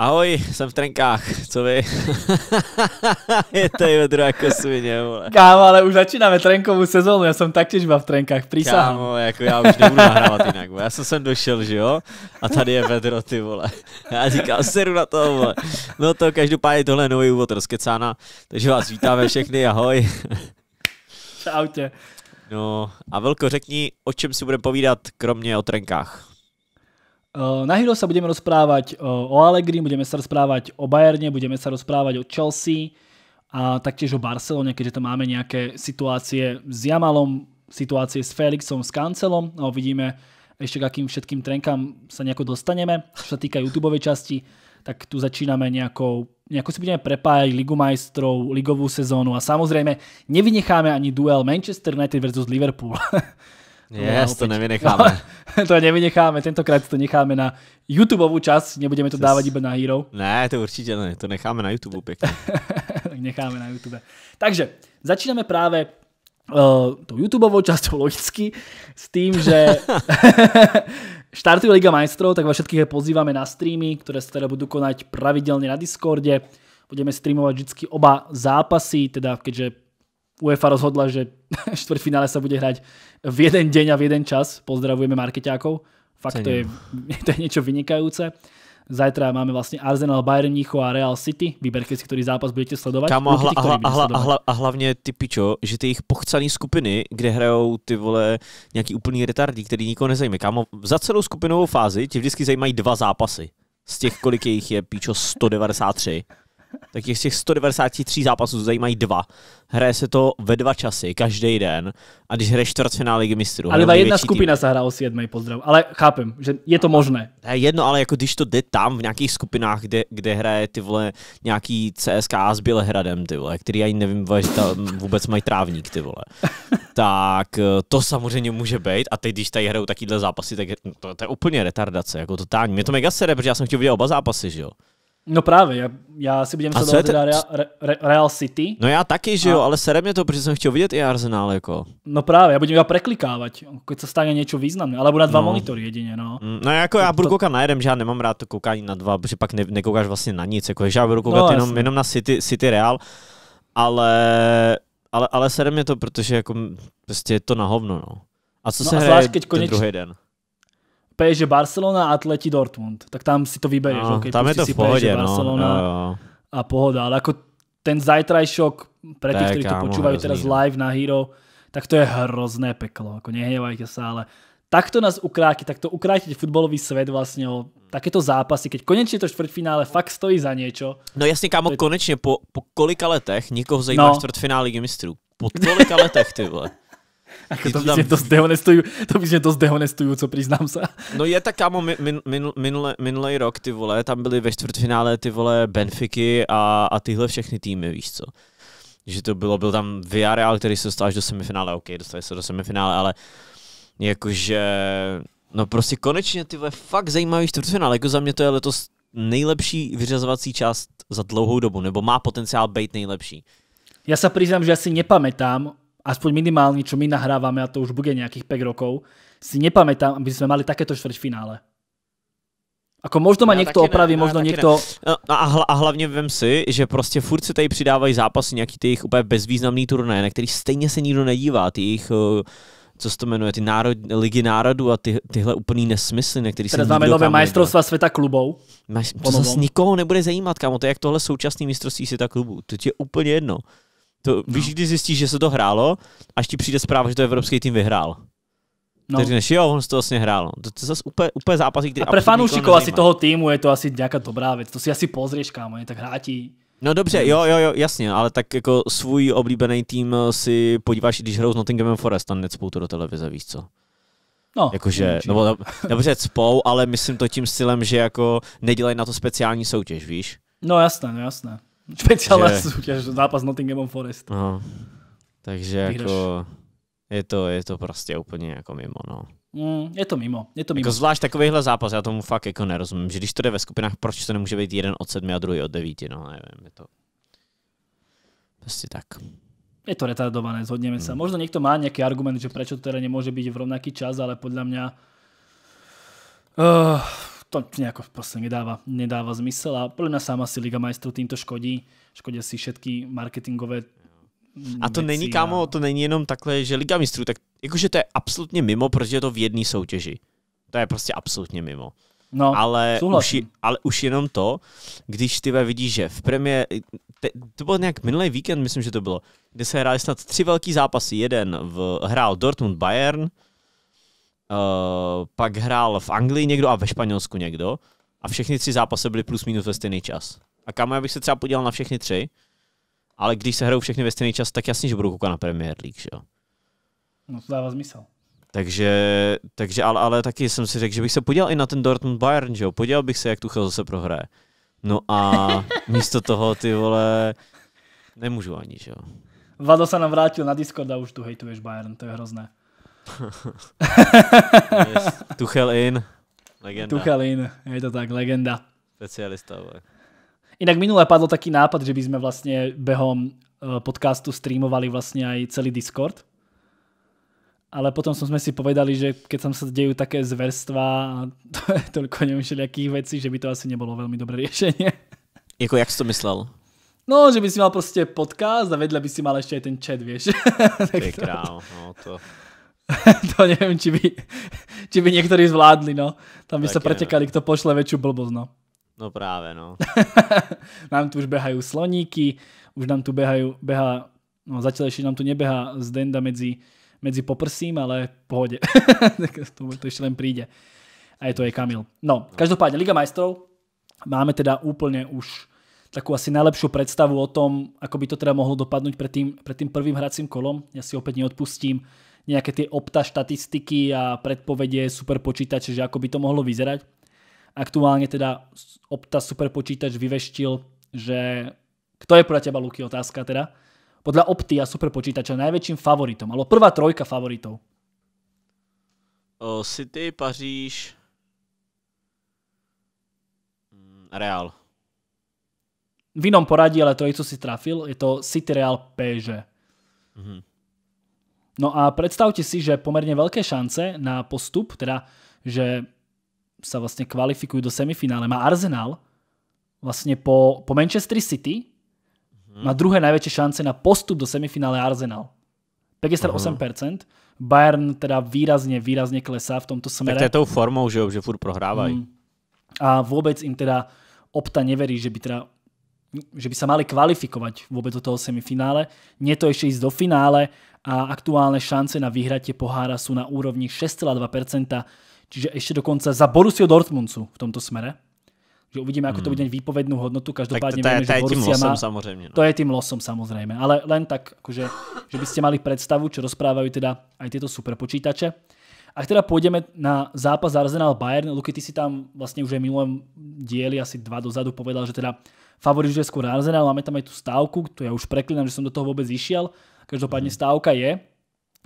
Ahoj, jsem v trenkách, co vy? je tady vedro jako svině, vole. Kámo, ale už začínáme trenkovou sezónu, já jsem tak těžba v trenkách, přísahám. Kámo, jako já už nebudu nahrávat jinak, vole. já jsem sem došel, že jo? A tady je vedro, ty vole. Já říkám, seru na to, vole. No to každopádně tohle je nový úvod rozkecána, takže vás vítáme všechny, ahoj. Čau tě. No a Velko, řekni, o čem si budeme povídat, kromě o trenkách. Eh, na Hero sa budeme rozprávať eh, o Allegri, budeme sa rozprávať o Bayerne, budeme sa rozprávať o Chelsea a taktiež o Barcelone, keďže tam máme nejaké situácie s Jamalom, situácie s Felixom, s Kancelom a no, uvidíme ešte k akým všetkým trenkám sa nejako dostaneme. Čo sa týka YouTube časti, tak tu začíname nejakou, nejako si budeme prepájať Ligu majstrov, ligovú sezónu a samozrejme nevynecháme ani duel Manchester United versus Liverpool. Yes, to nevynecháme. No, to nevynecháme, tentokrát to necháme na YouTubeovou část, nebudeme to dávat iba na Hero. Ne, to určitě ne, to necháme na YouTube pěkně. necháme na YouTube. Takže, začínáme právě uh, tou YouTubeovou časťou logicky s tým, že štartuje Liga majstrov, tak vás všetkých pozývame na streamy, které sa teda budú konať pravidelně na Discorde. Budeme streamovať vždycky oba zápasy, teda keďže UEFA rozhodla, že štvrtfinále sa bude hrať v jeden deň a v jeden čas. Pozdravujeme markeťákov. Fakt to je, to je niečo vynikajúce. Zajtra máme vlastne Arsenal, Bayern Mnichov a Real City. Vyberte si, ktorý zápas budete sledovať. Kámo, hla, hla, hla, hla, a hlavně ty pičo, že ty jejich pochcaný skupiny, kde hrajou ty vole nějaký úplný retardí, který nikoho nezajímá. Kámo, za celou skupinovou fázi ti vždycky zajímají dva zápasy. Z těch, kolik jejich je, pičo, 193 tak těch, těch 193 zápasů zajímají dva. Hraje se to ve dva časy, každý den. A když hraje čtvrtfinále ligy mistrů. Ale jedna skupina tým. hrála o sedmý pozdrav. Ale chápem, že je to možné. Je jedno, ale jako když to jde tam v nějakých skupinách, kde, kde hraje ty vole nějaký CSK s Bělehradem, ty vole, který ani nevím, že tam vůbec mají trávník, ty vole. tak eh, to samozřejmě může být. A teď, když tady hrajou takovéhle zápasy, tak no, to, to, je úplně retardace, jako totální. Mě to mega sere, protože já jsem chtěl vidět oba zápasy, že jo. No právě, já, já si budem sledovat teda Real, Re, Real City. No já taky, že jo, a... ale sere mě to, protože jsem chtěl vidět i Arsenal jako. No právě, já budu iba preklikávat, když jako se stane něco významné, ale budu na dva no. monitory jedině, no. Mm, no jako to, já budu koukat na jeden, že já nemám rád to koukání na dva, protože pak ne, nekoukáš vlastně na nic, jako, že já budu no, koukat no, jenom, jenom na City, City Real, ale, ale, ale sere mě to, protože jako prostě je to na hovno, no. A co no se a hraje zvlášť, ten druhý den? PSG Barcelona a Atleti Dortmund. Tak tam si to vyberieš. No, okay, tam prostě je to v pohodě, no. Barcelona jo, jo. a pohoda. Ale ako ten zajtrajšok pre tých, ktorí to počúvajú hrozný. teraz no. live na Hero, tak to je hrozné peklo. Ako nehnevajte sa, ale takto nás ukráti, takto ukrátiť futbalový svet vlastne o takéto zápasy, keď konečne to štvrtfinále fakt stojí za niečo. No jasně, kámo, konečně po, po kolika letech nikoho zajímá no. čtvrtfinále mistrů. Po kolika letech, ty vole. Ako to, tam... to, zdehonestujú, to by mě to co přiznám se. No je tak, kámo, min, min, minulý rok, ty vole, tam byly ve čtvrtfinále ty vole Benfiky a, a tyhle všechny týmy, víš co. Že to bylo, byl tam Villarreal, který se dostal až do semifinále, ok, dostali se do semifinále, ale jakože, no prostě konečně ty vole, fakt zajímavý čtvrtfinále, jako za mě to je letos nejlepší vyřazovací část za dlouhou dobu, nebo má potenciál být nejlepší. Já se přiznám, že asi nepamätám aspoň minimálne, čo my nahrávame, a to už bude nejakých 5 rokov, si nepamätám, aby sme mali takéto štvrťfinále. Ako možno má někdo opraví, ne, možno někdo... Ne. No a, hl a hlavně vem si, že prostě furt si tady přidávají zápasy nějaký tých úplne úplně bezvýznamný turné, na ktorých stejně se nikto nedívá, tých eh, co se to jmenuje, ty národ, ligy národů a ty, tyhle úplný nesmysly, na který se nikdo nové majstrovstva světa klubou. Majst, to zase nikoho nebude zajímat, kámo, to je jak tohle současný mistrovství světa klubu. to je úplně jedno. To, no. Víš, když zjistíš, že se to hrálo, až ti přijde zpráva, že to evropský tým vyhrál. No. Takže než jo, on to vlastně hrál. No. To, to zase úplně, úplně zápasy, který... A pro fanoušikov asi toho týmu je to asi nějaká dobrá věc. To si asi pozřeš, kámo, je tak hráti. No dobře, jo, jo, jo, jasně, ale tak jako svůj oblíbený tým si podíváš, když hrajou s Nottingham Forest, a necpou to do televize, víš co? No, Jakože, nebo dobře cpou, ale myslím to tím stylem, že jako nedělají na to speciální soutěž, víš? No jasné, no jasné. Speciální že... soutěž, zápas Nottingham Forest. No. Takže Vyhraš. jako je to, je to prostě úplně jako mimo, no. Mm, je to mimo, je to mimo. Jako zvlášť takovýhle zápas, já tomu fakt jako nerozumím, že když to jde ve skupinách, proč to nemůže být jeden od sedmi a druhý od devíti, no nevím, je to prostě tak. Je to retardované, zhodneme mm. se. Možno někdo má nějaký argument, že prečo to teda nemůže být v rovnaký čas, ale podle mě uh, to nejako proste nedáva, nedáva zmysel a podľa mňa sama si Liga majstrov týmto škodí. Škodia si všetky marketingové a to není, kámo, to není jenom takhle, že Liga mistrů, tak jakože to je absolutně mimo, protože je to v jedné soutěži. To je prostě absolutně mimo. No, ale, už, ale už jenom to, když ty vidíš, že v premiér, to byl nějak minulý víkend, myslím, že to bylo, kde se hrály snad tři velký zápasy. Jeden v, hrál Dortmund Bayern, Eh, pak hrál v Anglii někdo a ve Španělsku někdo. A všechny tři zápasy byly plus minus ve stejný čas. A kam já bych se třeba podíval na všechny tři, ale když se hrajou všechny ve stejný čas, tak jasně, že budu koukat na Premier League, že jo. No to dává smysl. Takže, takže ale, ale taky jsem si řekl, že bych se podíval i na ten Dortmund Bayern, že jo. Podíval bych se, jak Tuchel zase prohraje. No a místo toho, ty vole, nemůžu ani, že jo. Vado se nám vrátil na Discord a už tu hejtuješ Bayern, to je hrozné yes. Tuchel in. Legenda. Tuchel in, je to tak, legenda. Specialista. Ale. Inak minule padlo taký nápad, že by sme vlastne behom podcastu streamovali vlastne aj celý Discord. Ale potom som sme si povedali, že keď tam sa dejú také zverstva a to je toľko neviem všelijakých vecí, že by to asi nebolo veľmi dobré riešenie. Jako jak si to myslel? No, že by si mal prostě podcast a vedľa by si mal ještě aj ten chat, víš. tak to je král, no to... to neviem, či by, či by niektorí zvládli, no. Tam by tak sa pretekali, kto no. pošle väčšiu blbosť, no. No práve, no. nám tu už behajú sloníky, už nám tu behajú, beha, no zatiaľ ešte nám tu nebeha z denda medzi, medzi poprsím, ale v pohode. to, to ešte len príde. A je to je Kamil. No, no. každopádne, Liga majstrov, máme teda úplne už takú asi najlepšiu predstavu o tom, ako by to teda mohlo dopadnúť pred tým, pred tým prvým hracím kolom. Ja si opäť neodpustím nejaké tie opta štatistiky a predpovedie superpočítače, že ako by to mohlo vyzerať. Aktuálne teda opta superpočítač vyveštil, že kto je pro teba, Luky, otázka teda? Podľa opty a superpočítača najväčším favoritom, alebo prvá trojka favoritov. City, Paříž, mm, Real. V inom poradí, ale trojicu si trafil. Je to City Real PSG. mm No a predstavte si, že pomerne veľké šance na postup, teda že sa vlastne kvalifikujú do semifinále, má Arsenal vlastne po, po Manchester City mm-hmm. má druhé najväčšie šance na postup do semifinále Arsenal. 58%, mm-hmm. Bayern teda výrazne, výrazne klesá v tomto smere. Tak to je tou formou, že, že furt prohrávajú. Mm. A vôbec im teda Opta neverí, že by teda že by sa mali kvalifikovať vôbec do toho semifinále. Nie to ešte ísť do finále a aktuálne šance na vyhratie pohára sú na úrovni 6,2%, čiže ešte dokonca za Borussia Dortmundu v tomto smere. Že uvidíme, ako to hmm. bude mať výpovednú hodnotu. Každopádne tak to, je, tým má, samozrejme. No. To je tým losom, samozrejme. Ale len tak, že by ste mali predstavu, čo rozprávajú teda aj tieto superpočítače. A teda pôjdeme na zápas Arsenal Bayern. Luky, ty si tam vlastne už aj minulom dieli asi dva dozadu povedal, že teda favorizuje skôr Arsenal. Máme tam aj tú stávku, to ja už preklinám, že som do toho vôbec išiel. Každopádně stávka je.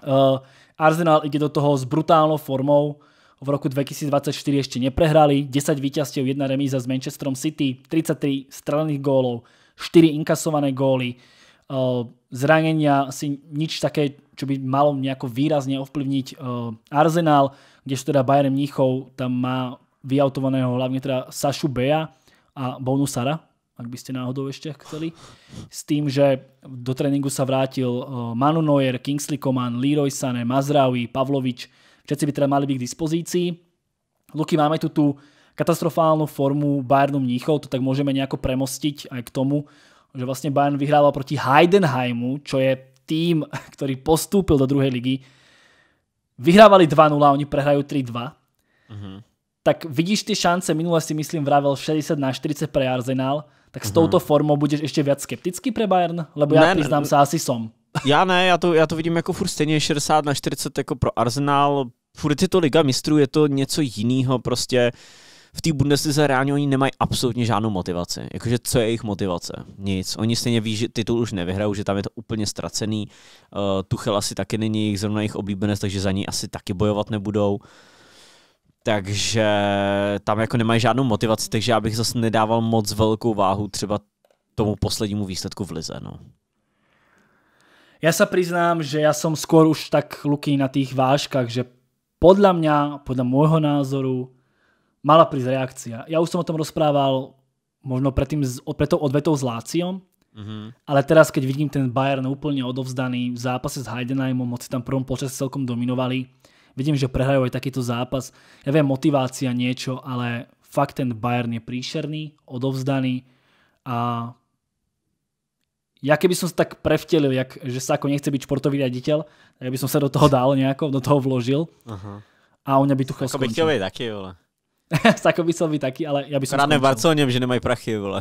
Uh, Arsenal ide do toho s brutálnou formou. V roku 2024 ešte neprehrali. 10 víťazstiev, jedna remíza s Manchesterom City, 33 strelených gólov, 4 inkasované góly. Uh, eh, zranenia asi nič také, čo by malo nejako výrazne ovplyvniť uh, eh, Arsenal, kdežto teda Bayern Mníchov tam má vyautovaného hlavne teda Sašu Beja a Bounu Sara, ak by ste náhodou ešte chceli, s tým, že do tréningu sa vrátil eh, Manu Neuer, Kingsley Coman, Leroy Sané, Mazraoui, Pavlovič, všetci by teda mali byť k dispozícii. Luky, máme tu tú katastrofálnu formu Bayernu Mníchov, to tak môžeme nejako premostiť aj k tomu, že vlastne Bayern vyhrával proti Heidenheimu, čo je tým, ktorý postúpil do druhej ligy. Vyhrávali 2-0 a oni prehrajú 3-2. Uh -huh. Tak vidíš ty šance, minule si myslím vravel 60 na 40 pre Arsenal, tak s mm-hmm. touto mhm. formou budeš ještě víc skeptický pre Bayern? Lebo já ja, přiznám se, asi som. Já ne, já to, já to vidím jako furt stejně 60 na 40 jako pro Arsenal. Furt je to Liga mistrů, je to něco jiného prostě. V té Bundeslize reálně oni nemají absolutně žádnou motivaci. Jakože co je jejich motivace? Nic. Oni stejně ví, že titul už nevyhrajou, že tam je to úplně ztracený. Uh, Tuchel asi taky není jejich zrovna jejich oblíbenec, takže za ní asi taky bojovat nebudou. Uh, takže tam jako nemají žádnou motivaci, takže já bych zase nedával moc velkou váhu třeba tomu poslednímu výsledku v lize. No. Já sa přiznám, že já som skoro už tak luký na tých vážkách, že podle mňa, podle můjho názoru, mala prísť reakcia. Ja už som o tom rozprával možno predtým, pred tou odvetou s Láciom, mm-hmm. ale teraz, keď vidím ten Bayern úplne odovzdaný v zápase s Heidenheimom, moci tam prvom počas celkom dominovali, Vidím, že prehrajú aj takýto zápas. Ja viem, motivácia niečo, ale fakt ten Bayern je príšerný, odovzdaný a ja keby som sa tak prevtelil, jak, že sa ako nechce byť športový riaditeľ, tak by som sa do toho dal nejako, do toho vložil. A u by tu chal skončil. Ako by vole. Sako by byl taký, ale já bych som Rád v Barceloně, že nemají prachy, vole.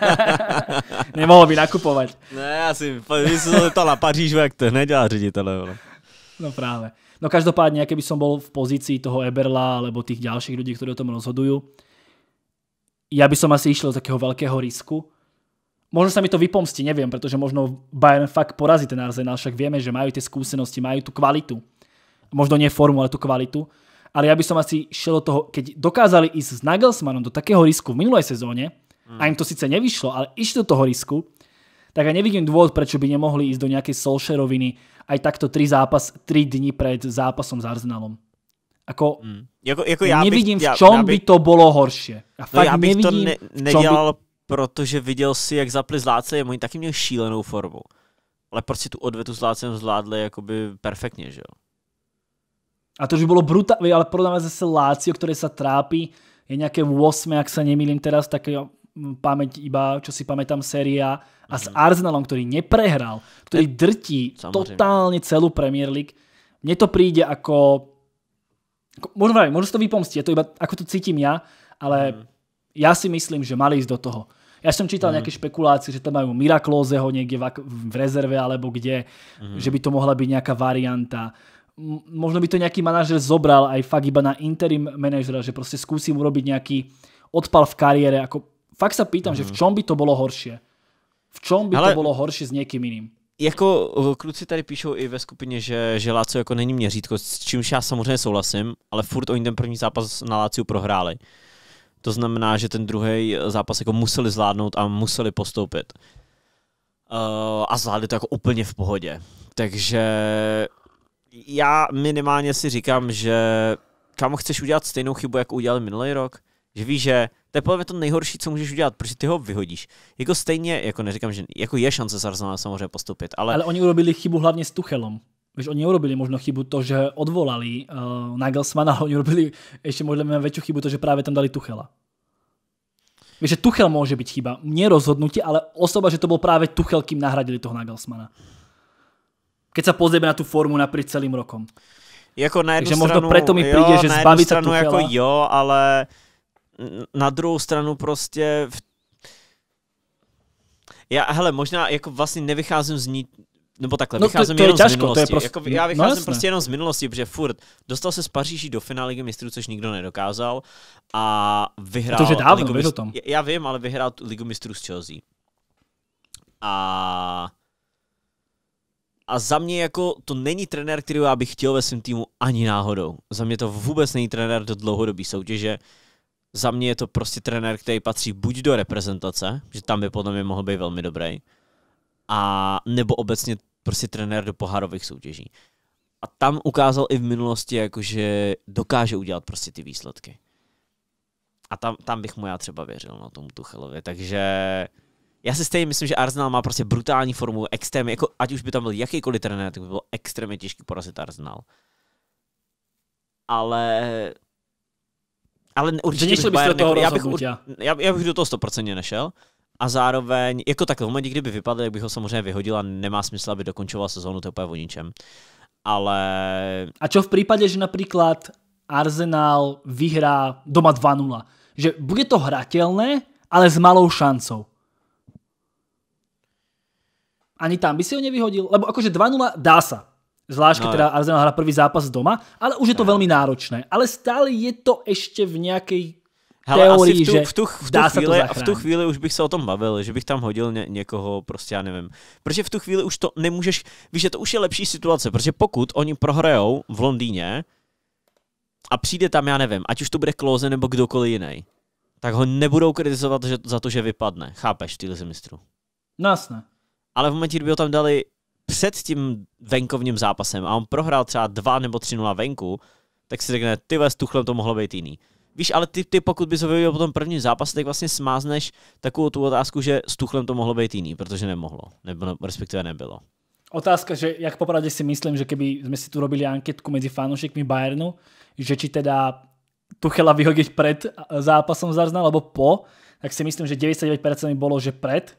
Nemohl by nakupovať. Ne, asi. si, když jsem na Paříž, jak to nedělá ředitele, vole. No práve. No každopádne, keby som bol v pozícii toho Eberla alebo tých ďalších ľudí, ktorí o tom rozhodujú, ja by som asi išiel z takého veľkého risku. Možno sa mi to vypomstí, neviem, pretože možno Bayern fakt porazí ten Arsenal, však vieme, že majú tie skúsenosti, majú tú kvalitu. Možno nie formu, ale tú kvalitu. Ale ja by som asi šiel do toho, keď dokázali ísť s Nagelsmannom do takého risku v minulej sezóne, a im to síce nevyšlo, ale išli do toho risku, tak ja nevidím dôvod, prečo by nemohli ísť do nejakej Solšeroviny aj takto tri, zápas, tri dni pred zápasom s Arsenalom. Ako, mm. jako, jako já nevidím, bych, v čem já bych, by to bylo horší. Já, no, já bych nevidím, to ne, nedělal, by... protože viděl si, jak zapli zláce, oni taky měl šílenou formu. Ale proč si tu odvetu s Lácem zvládli jakoby perfektně, že jo? A to už bylo brutální, ale podle mě zase Lácio, který se trápí, je nějaké 8, jak se nemýlím teraz, tak jo, pamäť iba, čo si pamätám, séria a s mhm. Arsenalom, ktorý neprehral, ktorý drtí Samozrejme. totálne celú Premier League. Mne to príde ako... ako možno, možno si to vypomstí, je to iba ako to cítim ja, ale mm. já si myslím, že mali ísť do toho. Já jsem čítal mm. nějaké špekulácie, že tam majú Miraklózeho někde v, v rezerve alebo kde, mm. že by to mohla být nějaká varianta. Možno by to nejaký manažer zobral aj fakt iba na interim manažera, že prostě skúsim urobiť nějaký odpal v kariére, ako Fakt sa pýtam, mm. že v mhm. čom by to bolo horšie? V čom by Ale... to bolo horšie s někým jiným? jako eh, kluci tady píšou i ve skupině, že, že Lácio jako není měřítko, s čímž já samozřejmě souhlasím, ale furt oni ten první zápas na Láciu prohráli. To znamená, že ten druhý eh, zápas jako museli zvládnout a museli postoupit. Uh, a zvládli to jako úplně v pohodě. Takže já minimálně si říkám, že kam chceš udělat stejnou chybu, jak udělali minulý rok, že víš, že to je podle mě to nejhorší, co můžeš udělat, protože ty ho vyhodíš. Jako stejně, jako neříkám, že jako je šance s Arsenalem samozřejmě postupit, ale... Ale oni urobili chybu hlavně s Tuchelom. Víš, oni urobili možno chybu to, že odvolali uh, Nagelsmana, ale oni urobili ještě možná větší chybu to, že právě tam dali Tuchela. Víš, že Tuchel může být chyba. Mně rozhodnutí, ale osoba, že to byl právě Tuchel, kým nahradili toho Nagelsmana. Keď se pozrieme na tu formu napříč celým rokom. Jako na jednu Takže stranu, možno proto mi přijde, že zbavit se jako Tuchela. Jako jo, ale na druhou stranu prostě v... já, hele, možná jako vlastně nevycházím z ní, nebo takhle, no, vycházím to, to jenom je těžko, z minulosti. To je prost... jako, no, já no, vycházím no, prostě jenom z minulosti, protože furt dostal se z Paříží do finále Ligy mistrů, což nikdo nedokázal a vyhrál... To, dávno, Ligu mistrů, tom. Já vím, ale vyhrál Ligu mistrů s Chelsea. A... A za mě jako to není trenér, který já bych chtěl ve svém týmu ani náhodou. Za mě to vůbec není trenér do dlouhodobé soutěže. Uh, za mě je to prostě trenér, který patří buď do reprezentace, že tam by podle mě mohl být velmi dobrý, a nebo obecně prostě trenér do pohárových soutěží. A tam ukázal i v minulosti, jako že dokáže udělat prostě ty výsledky. A tam, tam bych mu já třeba věřil, na no, tomu Tuchelovi. Takže já si stejně myslím, že Arsenal má prostě brutální formu, extrémně, jako ať už by tam byl jakýkoliv trenér, tak by bylo extrémně těžký porazit Arsenal. Ale ale určitě bych, Bayern, do toho jako- já, bych, já, já bych do toho stoprocentně nešel. A zároveň, jako tak v momentě, kdyby vypadl, jak bych ho samozřejmě vyhodil a nemá smysl, aby dokončoval sezónu, to je úplně o ničem. Ale... A čo v případě, že například Arsenal vyhrá doma 2-0? Že bude to hratelné, ale s malou šancou. Ani tam by si ho nevyhodil? Lebo akože 2-0 dá sa. Zvlášť, no, teda Arsenal hrá prvý zápas doma, ale už je to no, velmi náročné. Ale stále je to ještě v nějaké Hele, teorii, asi v tu, že v tu, v tu, v tu chvíli, v tu chvíli už bych se o tom bavil, že bych tam hodil ně, někoho, prostě já nevím. Protože v tu chvíli už to nemůžeš, víš, že to už je lepší situace, protože pokud oni prohrajou v Londýně a přijde tam, já nevím, ať už to bude Klose nebo kdokoliv jiný, tak ho nebudou kritizovat že, za to, že vypadne. Chápeš, ty mistrů? No jasné. Ale v momentě, kdyby ho tam dali před tím venkovním zápasem a on prohrál třeba 2 nebo 3-0 venku, tak si řekne, ty s Tuchlem to mohlo být jiný. Víš, ale ty, ty pokud bys ho vyvěděl po tom prvním zápase, tak vlastně smázneš takovou tu otázku, že s Tuchlem to mohlo být jiný, protože nemohlo, nebo respektive nebylo. Otázka, že jak popravde si myslím, že keby jsme si tu robili anketku mezi fanoušekmi Bayernu, že či teda Tuchela vyhodit před zápasem z nebo po, tak si myslím, že 99% bylo, že před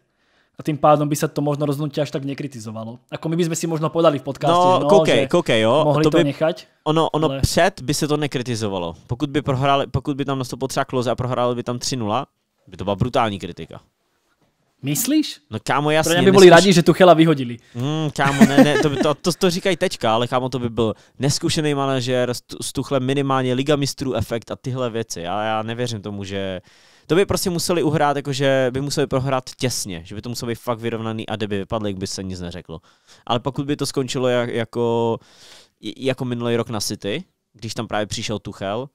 a tým pádom by sa to možno rozhodnutie až tak nekritizovalo. Ako my by sme si možno podali v podcastu, no, no koukej, že koukej, jo. mohli to, by, to nechať. Ono, ono ale... před by se to nekritizovalo. Pokud by, prohrali, pokud by tam nastoupil třeba Klose a prohráli by tam 3-0, by to byla brutální kritika. Myslíš? No kámo, jasně. Pro by byli rádi, že Tuchela vyhodili. Mm, kámo, ne, ne, to, to, to, to říkají teďka, ale kámo, to by byl neskušený manažer, s Tuchlem minimálně Liga mistrů efekt a tyhle věci. Já, já nevěřím tomu, že to by prostě museli uhrát, jakože by museli prohrát těsně, že by to muselo být fakt vyrovnaný a kdyby vypadli, by se nic neřeklo. Ale pokud by to skončilo jak, jako, jako minulý rok na City, když tam právě přišel Tuchel,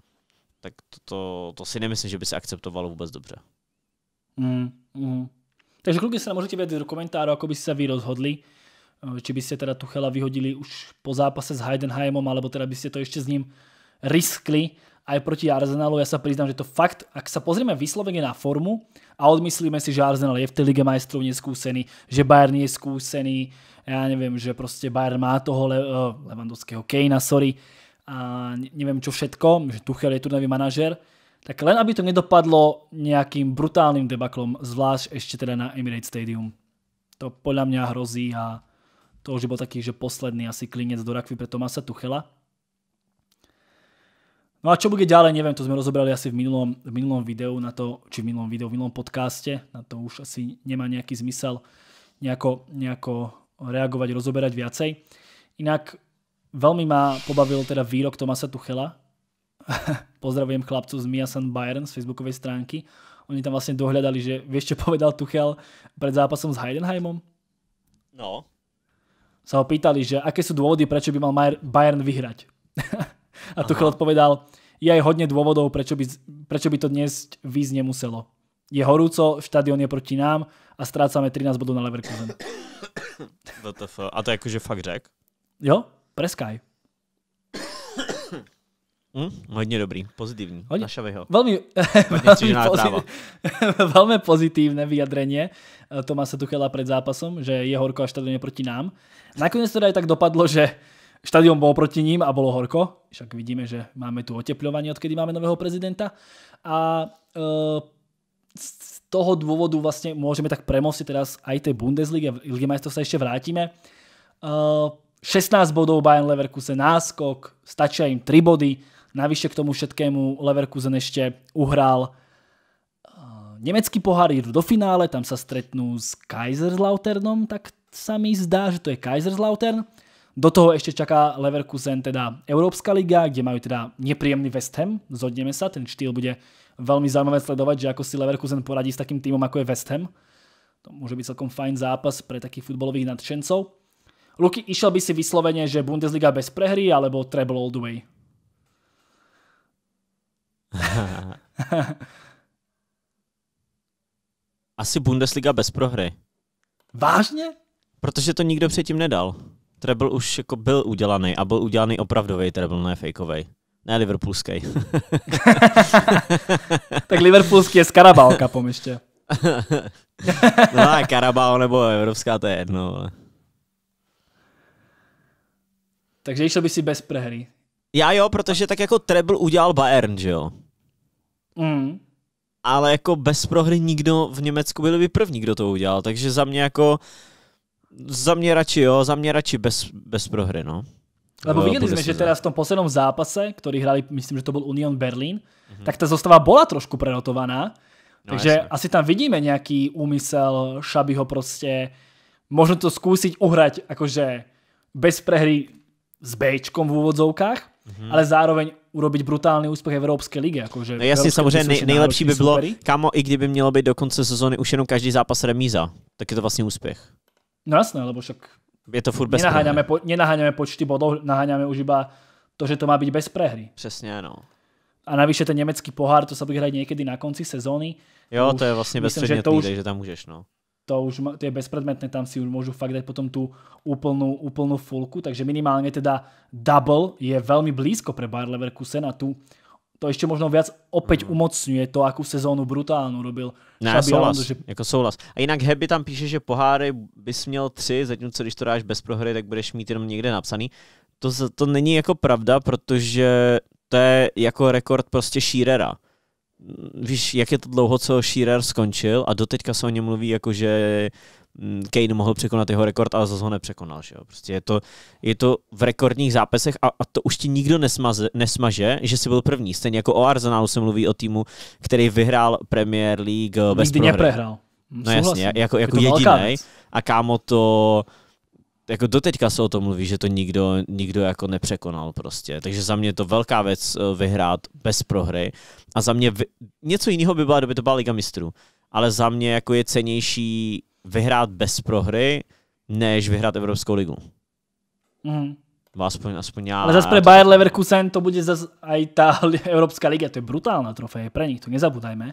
tak to, to, to si nemyslím, že by se akceptovalo vůbec dobře. Mm, mm. Takže kluky se nemůžete vědět do komentáru, jako by se vy rozhodli, eh, či by ste teda Tuchela vyhodili už po zápase s Heidenheimem, alebo teda by ste to ještě s ním riskli, aj proti Arsenalu. Ja sa priznám, že to fakt, ak sa pozrieme vyslovene na formu a odmyslíme si, že Arsenal je v tej Lige majstrov neskúsený, že Bayern je skúsený, ja neviem, že proste Bayern má toho Le eh, Levandovského Kejna, sorry, a neviem čo všetko, že Tuchel je turnový manažer, tak len aby to nedopadlo nejakým brutálnym debaklom, zvlášť ešte teda na Emirates Stadium. To podľa mňa hrozí a to už bol taký, že posledný asi klinec do rakvy pre Tomasa Tuchela. No a čo bude ďalej, neviem, to sme rozobrali asi v minulom, v minulom videu na to, či v minulom videu, v minulom podcaste, na to už asi nemá nejaký zmysel nejako, nejako reagovať, rozoberať viacej. Inak veľmi ma pobavil teda výrok Tomasa Tuchela. Pozdravujem chlapcu z San Bayern z facebookovej stránky. Oni tam vlastne dohľadali, že vieš, čo povedal Tuchel pred zápasom s Heidenheimom? No. Sa ho pýtali, že aké sú dôvody, prečo by mal Bayern vyhrať. A Tuchel odpovedal, je aj hodne dôvodov, prečo by, prečo by to dnes výjsť nemuselo. Je horúco, štadión je proti nám a strácame 13 bodů na Leverkusen. A to jakože fakt řek? Jo, preskaj. Mm, hm? hodně dobrý, pozitivní. Hodně, Našaviho. Velmi, velmi, pozitiv, velmi pozitívne vyjadrenie eh, Tomasa Tuchela před zápasem, že je horko a štadión je proti nám. Nakonec to teda tak dopadlo, že Štadión bol proti ním a bolo horko. Však vidíme, že máme tu oteplovanie, odkedy máme nového prezidenta. A e, z toho dôvodu vlastne môžeme tak premosiť teraz aj tej Bundesliga. V Lige majstrov sa ešte vrátime. 16 e, bodov Bayern Leverkusen náskok, stačia im 3 body. Navyše k tomu všetkému Leverkusen ešte uhral e, nemecký pohár, idú do finále, tam sa stretnú s Kaiserslauternom, tak sa mi zdá, že to je Kaiserslautern. Do toho ešte čaká Leverkusen teda Európska liga, kde majú teda nepríjemný West Ham, zhodneme sa, ten štýl bude veľmi zaujímavé sledovať, že ako si Leverkusen poradí s takým týmom ako je West Ham. To môže byť celkom fajn zápas pre takých futbolových nadšencov. Luky, išiel by si vyslovene, že Bundesliga bez prehry alebo treble all the way? Asi Bundesliga bez prohry. Vážně? Protože to nikdo předtím nedal treble už jako byl udělaný a byl udělaný opravdový treble, ne fakeový. Ne liverpoolský. tak liverpoolský je Karabálka, pomyště. no a Karabál nebo Evropská, to je jedno. Ale... Takže išel by si bez prehry. Já jo, protože tak jako treble udělal Bayern, že jo? Mm. Ale jako bez prohry nikdo v Německu byl by první, kdo to udělal. Takže za mě jako za mě radši jo, za mě radši bez, bez prohry, no. Lebo no, videli že teda v tom posledním zápase, který hrali, myslím, že to byl Union Berlin, mm-hmm. tak ta zostava bola trošku prenotovaná. No, takže jasne. asi tam vidíme nějaký úmysel Šabiho prostě možno to zkusit uhrať jakože bez prehry s B v úvodzovkách, mm-hmm. ale zároveň urobiť brutální úspěch Evropské ligy. Jakože no jasně, samozřejmě nej, nejlepší by bylo, superi. kamo, i kdyby mělo být do konce sezóny už jenom každý zápas remíza, tak je to vlastně úspěch. No jasné, lebo však je to furt nenaháňame, po, nenaháňame počty bodov, naháňame už iba to, že to má byť bez prehry. Přesně, no. A navyše ten německý pohár, to se bude hrát někdy na konci sezóny. Jo, to, to je vlastně bezpředmětný, že, to už, takže tam můžeš, no. To už to je bezpredmetné, tam si už môžu fakt dať potom tú úplnú, úplnú fulku, takže minimálne teda double je veľmi blízko pre Bayer Leverkusen a tu to ešte možno viac opäť mm. umocňuje to, akú sezónu brutálnu robil. Ne, souhlas, že... jako souhlas. A jinak Heby tam píše, že poháry bys měl tři, zatímco když to dáš bez prohry, tak budeš mít jenom někde napsaný. To, to není jako pravda, protože to je jako rekord prostě Shearera. Víš, jak je to dlouho, co Shearer skončil a doteďka se o něm mluví jako, že Mm, Kane mohl překonat jeho rekord, ale zase ho nepřekonal. Že jo? Prostě je to, je to v rekordních zápasech a, a to už ti nikdo nesmaze, nesmaže, že jsi byl první. Stejně jako o Arsenalu se mluví o týmu, který vyhrál Premier League eh, bez Nikdy prohry. neprehrál. No jasně, jako, jako, jako jediný. A kámo to jako doteďka se o tom mluví, že to nikdo, nikdo jako nepřekonal prostě. Takže za mě je to velká věc eh, vyhrát bez prohry. A za mě něco jiného by byla, kdyby to byla Liga mistrů. Ale za mě jako je cenější vyhrát bez prohry, než vyhrát Evropskou ligu. Mm. aspoň, aspoň já. Ale zase pro Bayer Leverkusen to bude zase i ta evropská liga. To je brutální trofej pro nich, to nezabudajme.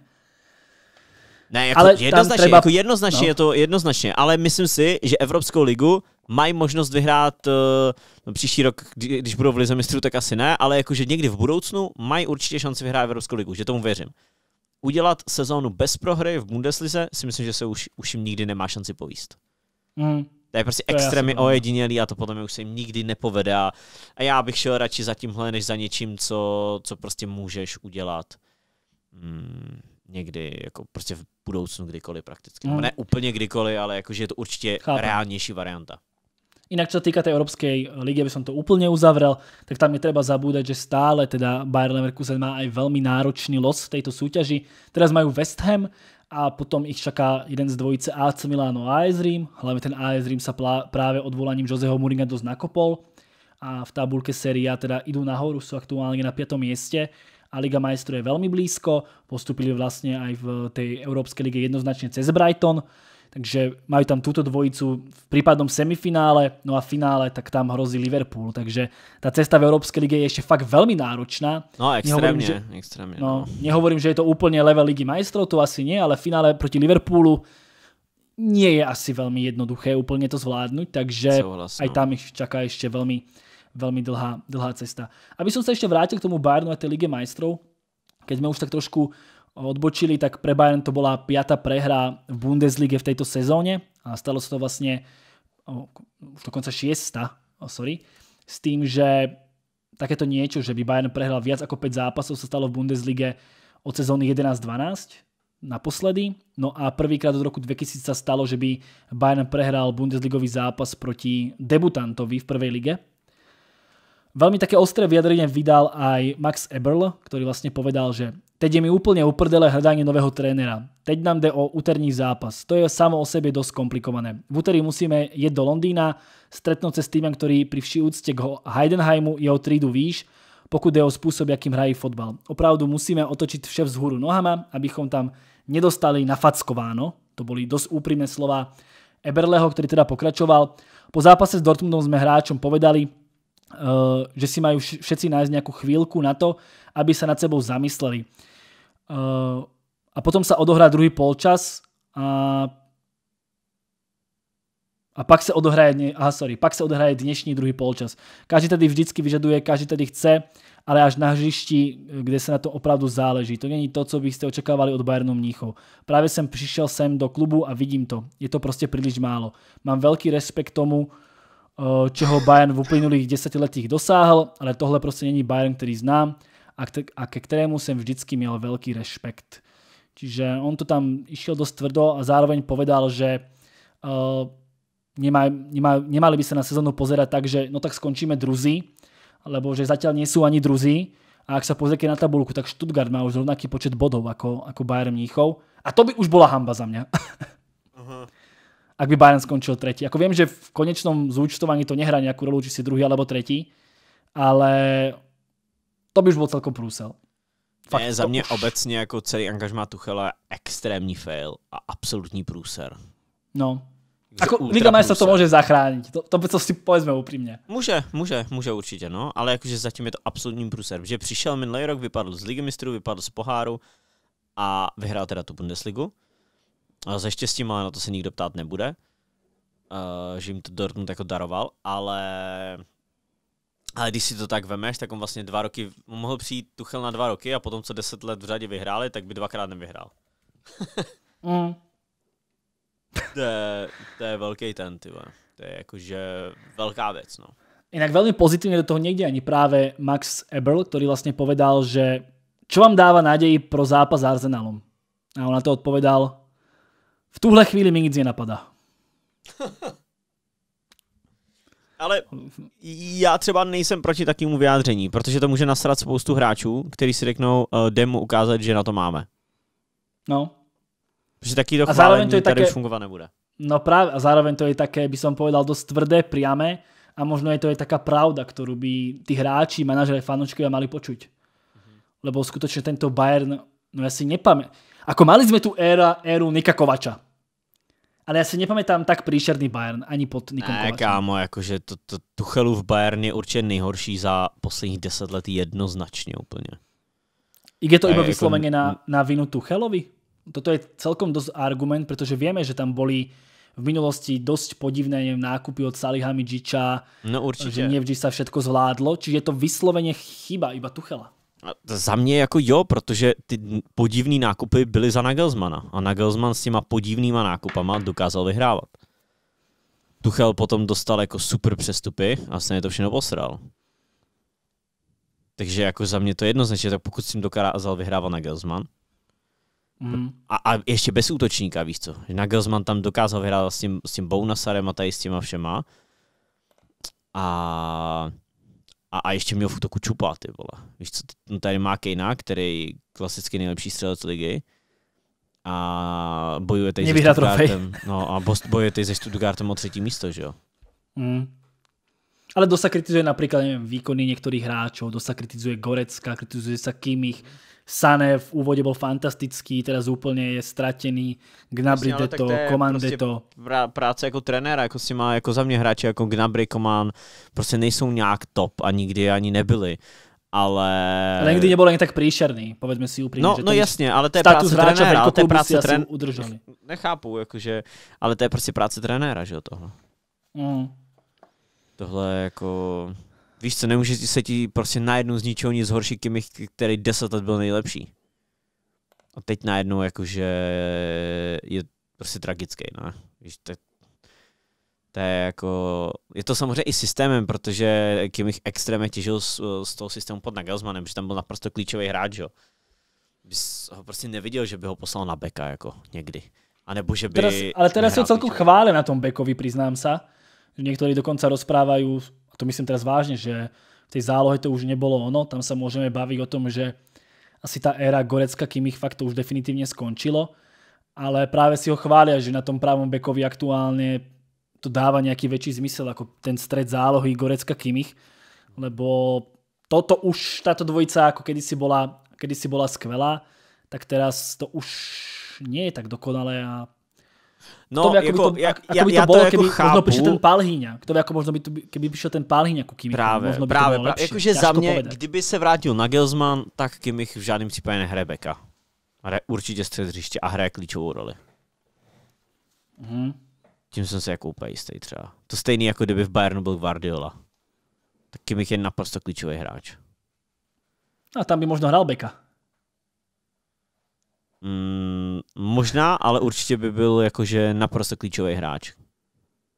Ne, jako ale jednoznačně, treba... jako jednoznačně no. je to jednoznačně, ale myslím si, že Evropskou ligu mají možnost vyhrát uh, no, příští rok, když budou v Lize mistrů, tak asi ne, ale jakože někdy v budoucnu mají určitě šanci vyhrát Evropskou ligu, že tomu věřím udělat sezónu bez prohry v Bundeslize, si myslím, že se už, už jim nikdy nemá šanci povíst. Mm. To je prostě extrémně ojedinělý a to potom už se jim nikdy nepovede. A, a já bych šel radši za tímhle, než za něčím, co, co prostě můžeš udělat mm, někdy, jako prostě v budoucnu kdykoliv prakticky. Mm. No, ne úplně kdykoliv, ale jakože je to určitě Chápem. reálnější varianta. Inak čo sa týka tej Európskej eh, ligy, aby som to úplne uzavrel, tak tam je treba zabúdať, že stále teda Bayer Leverkusen má aj veľmi náročný los v tejto súťaži. Teraz majú West Ham a potom ich čaká jeden z dvojice AC Milano a AS Rím. Hlavne ten AS Rím sa práve odvolaním Joseho Mourinho dosť nakopol a v tabulke série teda idú nahoru, sú aktuálne na 5. mieste a Liga majstrov je veľmi blízko, postupili vlastne aj v tej Európskej lige jednoznačne cez Brighton, takže majú tam túto dvojicu v prípadnom semifinále, no a v finále tak tam hrozí Liverpool, takže tá cesta v Európskej lige je ešte fakt veľmi náročná. No extrémne, nehovorím, že, extrémne. No, no, nehovorím, že je to úplne level ligy majstrov, to asi nie, ale v finále proti Liverpoolu nie je asi veľmi jednoduché úplne to zvládnuť, takže Souhlas, aj no. tam ich čaká ešte veľmi, veľmi dlhá, dlhá cesta. Aby som sa ešte vrátil k tomu Bayernu a tej lige majstrov, keď sme už tak trošku odbočili, tak pre Bayern to bola piata prehra v Bundesliga v tejto sezóne a stalo sa to vlastne dokonca šiesta, oh, sorry, s tým, že takéto niečo, že by Bayern prehral viac ako 5 zápasov, sa stalo v Bundeslige od sezóny 11-12 naposledy. No a prvýkrát od roku 2000 sa stalo, že by Bayern prehral Bundesligový zápas proti debutantovi v prvej lige. Veľmi také ostré vyjadrenie vydal aj Max Eberl, ktorý vlastne povedal, že Teď je mi úplne uprdele hľadanie nového trénera. Teď nám jde o úterní zápas. To je samo o sebe dosť komplikované. V úterý musíme jít do Londýna, stretnúť se s týmem, ktorý pri vší úcte k Heidenheimu je o trídu výš, pokud jde o způsob, jakým hrají fotbal. Opravdu musíme otočit vše vzhůru nohama, abychom tam nedostali nafackováno. To boli dosť úprimné slova Eberleho, ktorý teda pokračoval. Po zápase s Dortmundom sme hráčom povedali, eh, že si majú všetci nájsť nejakú chvíľku na to, aby sa nad sebou zamysleli. Eh, a potom sa odohrá druhý polčas a a pak se odohraje, aha, sorry, pak se odohraje dnešní druhý polčas. Každý tady vždycky vyžaduje, každý tady chce, ale až na hřišti, kde se na to opravdu záleží. To není to, co byste očekávali od Bayernu Mníchov. Právě jsem přišel sem do klubu a vidím to. Je to prostě příliš málo. Mám velký respekt tomu, eh, čeho Bayern v uplynulých desetiletích dosáhl, ale tohle prostě není Bayern, který znám a, a ke kterému jsem vždycky měl velký respekt. Čiže on to tam išiel dosť tvrdo a zároveň povedal, že uh, nemá, nemaj, nemali by sa na sezónu pozerať tak, že no tak skončíme druzí, lebo že zatiaľ nie sú ani druzí a ak sa pozrieke na tabulku, tak Stuttgart má už rovnaký počet bodov ako, ako Bayern Mníchov a to by už bola hamba za mňa. Aha. Ak by Bayern skončil tretí. Ako viem, že v konečnom zúčtovaní to nehrá nejakú rolu, či si druhý alebo tretí, ale to by už byl celkom průsel. Fakt, ne, za mě už... obecně jako celý angažmá Tuchela je extrémní fail a absolutní průser. No. Jako Liga mistrů to může zachránit, to, to, to si povedzme upřímně. Může, může, může určitě, no, ale jakože zatím je to absolutní průser, že přišel minulý rok, vypadl z Ligy mistrů, vypadl z poháru a vyhrál teda tu Bundesligu. A ze štěstí, ale na to se nikdo ptát nebude, uh, že jim to Dortmund jako daroval, ale ale když si to tak vemeš, tak on vlastně dva roky, mohl přijít Tuchel na dva roky a potom, co deset let v řadě vyhráli, tak by dvakrát nevyhrál. mm. to, je, to je velký ten, ty To je jakože velká věc, no. Jinak velmi pozitivně do toho někde ani právě Max Eberl, který vlastně povedal, že čo vám dáva naději pro zápas s Arsenalom? A on na to odpovedal, v tuhle chvíli mi nic nenapadá. Ale já třeba nejsem proti takovému vyjádření, protože to může nasrat spoustu hráčů, kteří si řeknou, uh, eh, jdem mu ukázat, že na to máme. No. Protože taký to chválení to je tady také... už fungovat nebude. No právě. a zároveň to je také, by som povedal, dost tvrdé, priame a možno je to je taká pravda, kterou by ty hráči, manažery, fanočky mali počuť. Mm-hmm. Lebo skutečně tento Bayern, no já si nepamätám. Ako mali jsme tu éra, éru Nika Kovača, ale já si nepamětám tak příšerný Bayern, ani pod Nikom Ne, kámo, jakože to, to, Tuchelův Bayern je určitě nejhorší za posledních deset let jednoznačně úplně. I je to iba jako vysloveně jako... na, na vinu Tuchelovi? Toto je celkom dost argument, protože víme, že tam byli v minulosti dost podivné nevím, nákupy od Salihami Džiča, no určitě. že nevždy se všetko zvládlo, čiže je to vysloveně chyba iba Tuchela. Za mě jako jo, protože ty podivné nákupy byly za Nagelsmana a Nagelsman s těma podivnýma nákupama dokázal vyhrávat. Tuchel potom dostal jako super přestupy a se to všechno posral. Takže jako za mě to jednoznačně, tak pokud s tím dokázal vyhrávat Nagelsman Mm. A, a, ještě bez útočníka, víš co? Nagelsman tam dokázal vyhrávat s tím, s tím Bounasarem a tady s těma všema. A a, a ještě měl v útoku čupa, ty vole. Víš co, no tady má Kejna, který klasicky nejlepší střelec ligy a bojuje teď se Stuttgartem. No a Bost bojuje teď se Stuttgartem o třetí místo, že jo? Mm. Ale dosa kritizuje například výkony některých hráčů. dosa kritizuje Gorecka, kritizuje se Kimich, Sané v úvodě byl fantastický, teraz úplně je ztratený, Gnabry Jasně, to, to Komande prostě to. práce jako trenéra, jako si má, jako za mě hráči jako Gnabry, Coman, prostě nejsou nějak top a nikdy ani nebyli ale... Ale nikdy nebyl ani tak příšerný, povedzme si upřímně. No, no jasně, ale to je práce trenéra, ale to je práce trenéra. Nechápu, jakože, ale to je prostě práce trenéra, že jo, tohle. Mm. Tohle jako... Víš co, nemůže se ti prostě najednou z ničeho nic horší Kimich, který 10 let byl nejlepší. A teď najednou jakože je prostě tragický, no. Víš, to, to je jako, je to samozřejmě i systémem, protože Kimich extrémně těžil z, z toho systému pod Nagelsmanem, že tam byl naprosto klíčový hráč, jo. Bys ho prostě neviděl, že by ho poslal na beka jako někdy. A nebo že by... Teraz, ale teraz ho celkom chvále na tom bekovi, přiznám se. někteří dokonce rozprávají to myslím teraz vážne, že v tej zálohe to už nebolo ono, tam sa môžeme baviť o tom, že asi tá éra Gorecka Kimich fakt to už definitívne skončilo, ale práve si ho chvália, že na tom právom bekovi aktuálne to dáva nejaký väčší zmysel ako ten stred zálohy Gorecka Kimich, lebo toto už, táto dvojica ako kedysi bola, kedysi bola skvelá, tak teraz to už nie je tak dokonalé a No, to by, jako, by to, jak, ako by to já, bolo, ja to jako ten Palhýňák. To by jako možno by, to, keby prišiel ten Palhýňák jako ku Kimmichu. Práve, možno by práve, právě práve. Jakože za mě, povedat. kdyby se vrátil Nagelsmann, tak Kimich v žádném případě nehraje beka. Hraje určitě střed hřiště a hraje klíčovou roli. Mhm. Tím jsem se jako úplně jistý třeba. To stejný, jako kdyby v Bayernu byl Guardiola. Tak Kimich je naprosto klíčový hráč. A tam by možno hral beka. Mm, možná, ale určitě by byl jakože naprosto klíčový hráč.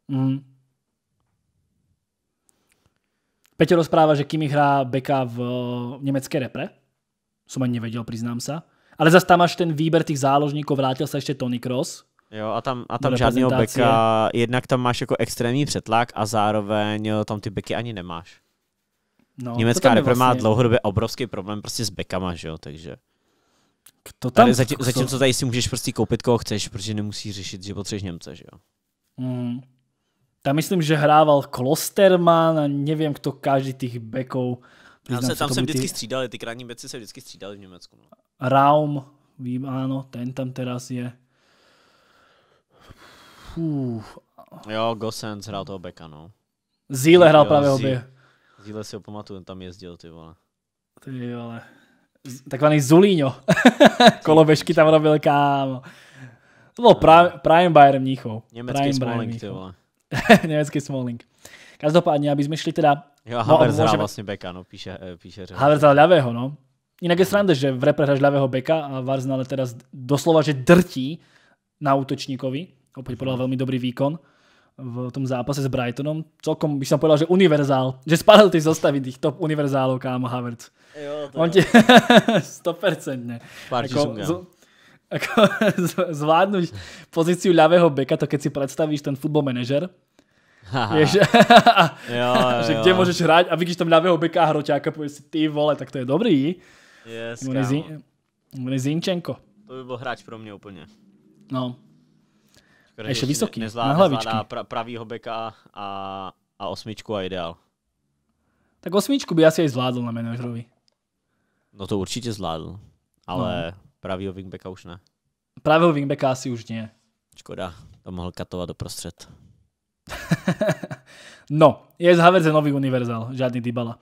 Mm. Peťo rozpráva, že Kimi hrá beka v eh, německé repre. Som ani nevedel, priznám sa. Ale zase tam až ten výber těch záložníků, vrátil se ještě Tony Cross. Jo, a tam, a tam žádného beka, jednak tam máš jako extrémní přetlak a zároveň eh, tam ty beky ani nemáš. No, Německá repre vlastně... má dlouhodobě obrovský problém prostě s bekama, že jo, takže to tam... Tady zatím, co tady si můžeš prostě koupit, koho chceš, protože nemusíš řešit, že potřebuješ Němce, že jo? Hmm. Tam myslím, že hrával Klosterman a nevím, kdo každý těch backů tam se, tam se vždycky tý... střídali, ty krajní beci se vždycky střídali v Německu. No. Raum, vím, ano, ten tam teraz je. Uf. Jo, Gosens hrál toho beka, no. Zíle hrál právě obě Zíle si ho pamatuju, tam jezdil, ty vole. Ty vole takzvaný Zulíňo. Kolobežky tam robil, kámo. To bylo Prime Bayern Mníchov. Německý Smalling, ty vole. Německý Smalling. Každopádně, aby jsme šli teda... Jo, no, Havertz můžeme... vlastně beka, no, píše, eh, píše řeho. Havertz ľavého, no. Jinak je sranda, že v repre hráš ľavého beka a v ale teda doslova, že drtí na útočníkovi. Opět podal mhm. velmi dobrý výkon v tom zápase s Brightonom. Celkom by som povedal, že univerzál. Že spadal ty zostavy tých top univerzálov, kámo Havertz. Jo, to On ti... 100%. Pár ako, z, ako zvládnuť pozíciu ľavého beka, to keď si predstavíš ten futbol manažer. Ježe... že kde jo. môžeš hrať a vidíš tam ľavého beka a hroťáka, povieš si, ty vole, tak to je dobrý. Yes, On je Zinčenko. To by byl hráč pro mě úplně. No, který ještě vysoký, nezvládá, na hlavičky. Nezvládá pra, pravýho beka a, a osmičku a ideál. Tak osmičku by asi aj zvládl na manažerovi. No to určitě zvládl, ale no. pravýho wingbacka už ne. Pravého wingbacka asi už ne. Škoda, to mohl katovat doprostřed. no, je z Haverze nový univerzál, žádný Dybala.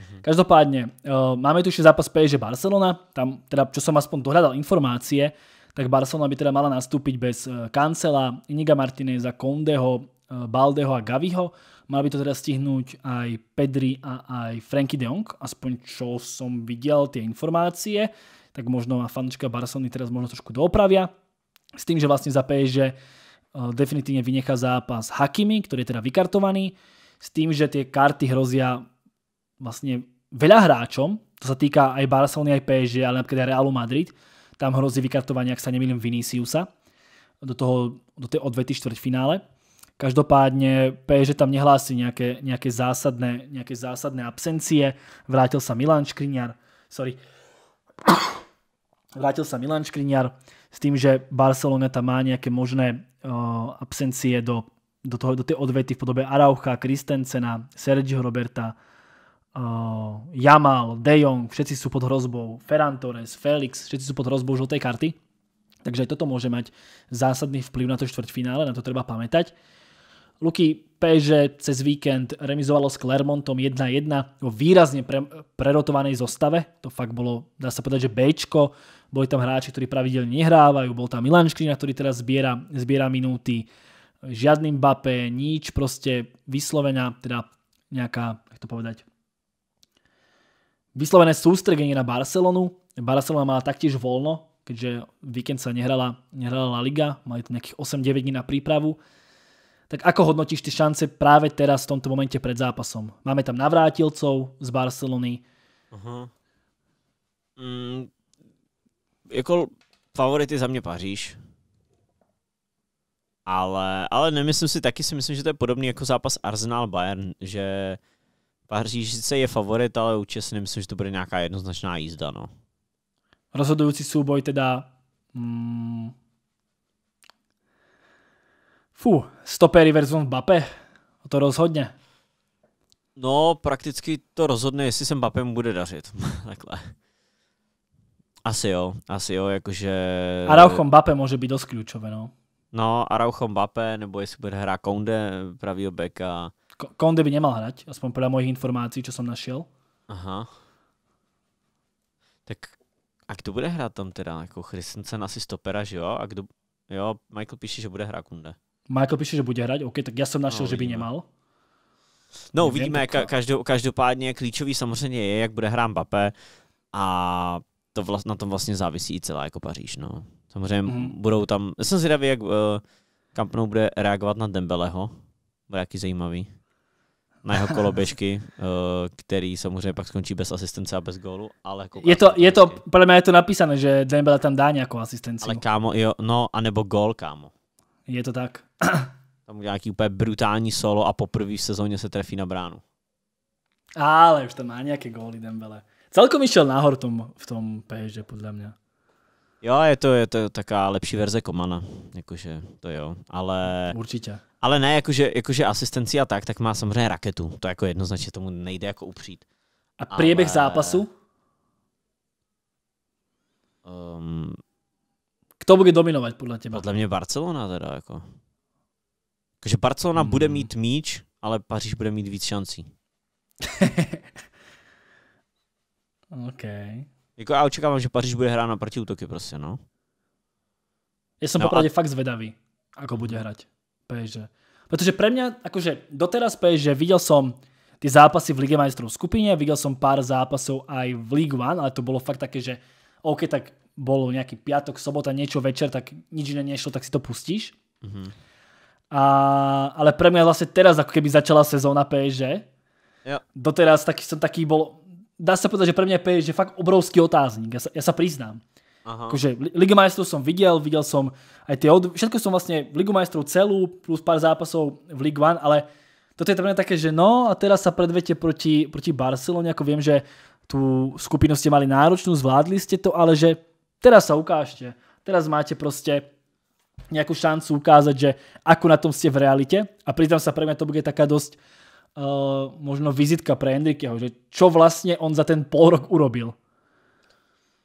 Mhm. Každopádně, uh, máme tu ještě zápas PSG Barcelona, tam teda, čo som aspoň dohľadal informácie, tak Barcelona by teda mala nastúpiť bez Kancela, e, Iniga Martineza, Kondeho, e, Baldeho a Gaviho. Mal by to teda stihnúť aj Pedri a aj Franky de Jong, aspoň čo som videl tie informácie, tak možno ma fančka Barcelony teraz možno trošku doopravia. S tým, že vlastne za PSG e, definitívne vynechá zápas Hakimi, ktorý je teda vykartovaný, s tým, že tie karty hrozia vlastne veľa hráčom, to sa týka aj Barcelony, aj PSG, ale napríklad aj Realu Madrid, tam hrozí vykartovanie, ak sa nemýlim, Viniciusa do, toho, do tej odvety štvrťfinále. Každopádně PSG tam nehlásí nějaké, nějaké, zásadné, nějaké zásadné absencie. Vrátil sa Milan Škriňar, sorry, vrátil sa Milan Škriňar s tým, že Barcelona tam má nějaké možné uh, absencie do, do, toho, do tej odvety v podobe Araucha, Kristencena, Sergio Roberta, uh, Jamal, De Jong, všetci sú pod hrozbou, Ferran Torres, Felix, všetci sú pod hrozbou žltej karty. Takže aj toto môže mať zásadný vplyv na to štvrťfinále, na to treba pamätať. Luky PSG cez víkend remizovalo s Clermontom 1-1 vo výrazne pre, prerotovanej zostave. To fakt bolo, dá sa povedať, že Bčko. Boli tam hráči, ktorí pravidelne nehrávajú. Bol tam Milan Škrina, ktorý teraz zbiera, zbiera minúty. Žiadny Mbappé, nič, proste vyslovená, teda nejaká, jak to povedať, vyslovené sústredenie na Barcelonu. Barcelona mala taktiež voľno, keďže víkend sa nehrala, nehrala La Liga, mali tam nejakých 8-9 dní na prípravu. Tak ako hodnotíš tie šance práve teraz v tomto momente pred zápasom? Máme tam navrátilcov z Barcelony. -huh. Mm, jako favority za mě Paříž. Ale, ale nemyslím si, taky si myslím, že to je podobný jako zápas Arsenal-Bayern, že Paříž sice je favorit, ale určitě si nemyslím, že to bude nějaká jednoznačná jízda. No. Rozhodující souboj teda... Mm, fú, stopery versus Mbappé. O to rozhodně. No, prakticky to rozhodne, jestli se Mbappé mu bude dařit. Takhle. Asi jo, asi jo, jakože... Araucho Mbappé může být dost klíčové, no. No, Araucho Mbappé, nebo jestli bude hra Kounde, pravýho beka, Konde by nemal hrať, aspoň podľa mojich informácií, čo som našiel. Aha. Tak a kdo bude hrát tam teda? Jako Christensen asi stopera, že jo? A kdo... Jo, Michael píše, že bude hrát Kunde. Michael píše, že bude hrát, OK, tak já jsem našel, no, že by nemal. No, uvidíme, ka- každou, každopádně klíčový samozřejmě je, jak bude hrát Mbappé a to vlast, na tom vlastně závisí i celá jako Paříž, no. Samozřejmě mm. budou tam, já jsem zvědavý, jak uh, Camp Nou bude reagovat na Dembeleho, bude jaký zajímavý na jeho koloběžky, eh, který samozřejmě pak skončí bez asistence a bez gólu, ale jako je to, je to, prostě. podle mě je to napísané, že Dembele tam dá nějakou asistenci. Ale no. kámo, jo, no, anebo gól, kámo. Je to tak. Tam je nějaký úplně brutální solo a poprvé v sezóně se trefí na bránu. Ale už tam má nějaké góly Dembele. Celkom išel nahor tom, v tom PSG, podle mě. Jo, je to, je to taká lepší verze Komana, jakože to jo, ale... Určitě. Ale ne, jakože, jakože asistenci a tak, tak má samozřejmě raketu, to jako jednoznačně tomu nejde jako upřít. A průběh ale... zápasu? Um, ehm. Kto bude dominovat podle těba? Podle mě Barcelona teda jako. Takže Barcelona hmm. bude mít míč, ale Paříž bude mít víc šancí. OK. Jako já očekávám, že Paříž bude hrát na protiútoky prostě, no. Já jsem no popravdě a... fakt zvedavý, ako bude hrať PSG. Protože pre mňa, akože doteraz PSG, viděl jsem ty zápasy v Ligue Majestru v skupině, viděl jsem pár zápasů aj v League One, ale to bylo fakt také, že OK, tak bolo nějaký piatok, sobota, něco večer, tak nič jiné nešlo, tak si to pustíš. Mm-hmm. A, ale pre mňa vlastně teraz, ako keby začala sezóna PSG, ja. doteraz taký, som taký bol, dá se povedať, že pre mňa je je fakt obrovský otáznik, ja sa, ja sa priznám. Akože Ligu majstrov som videl, videl som aj tie od... Všetko som vlastne Ligu majstrov celú, plus pár zápasov v Ligue 1, ale toto je pre mňa také, že no a teraz sa predvete proti, proti Barcelone, ako viem, že tú skupinu ste mali náročnú, zvládli ste to, ale že teraz sa ukážte. Teraz máte proste nejakú šancu ukázať, že ako na tom ste v realite a pritom sa, pre mňa to bude taká dosť Eh, možno vizitka pre Enriqueho, že čo vlastne on za ten pol rok urobil.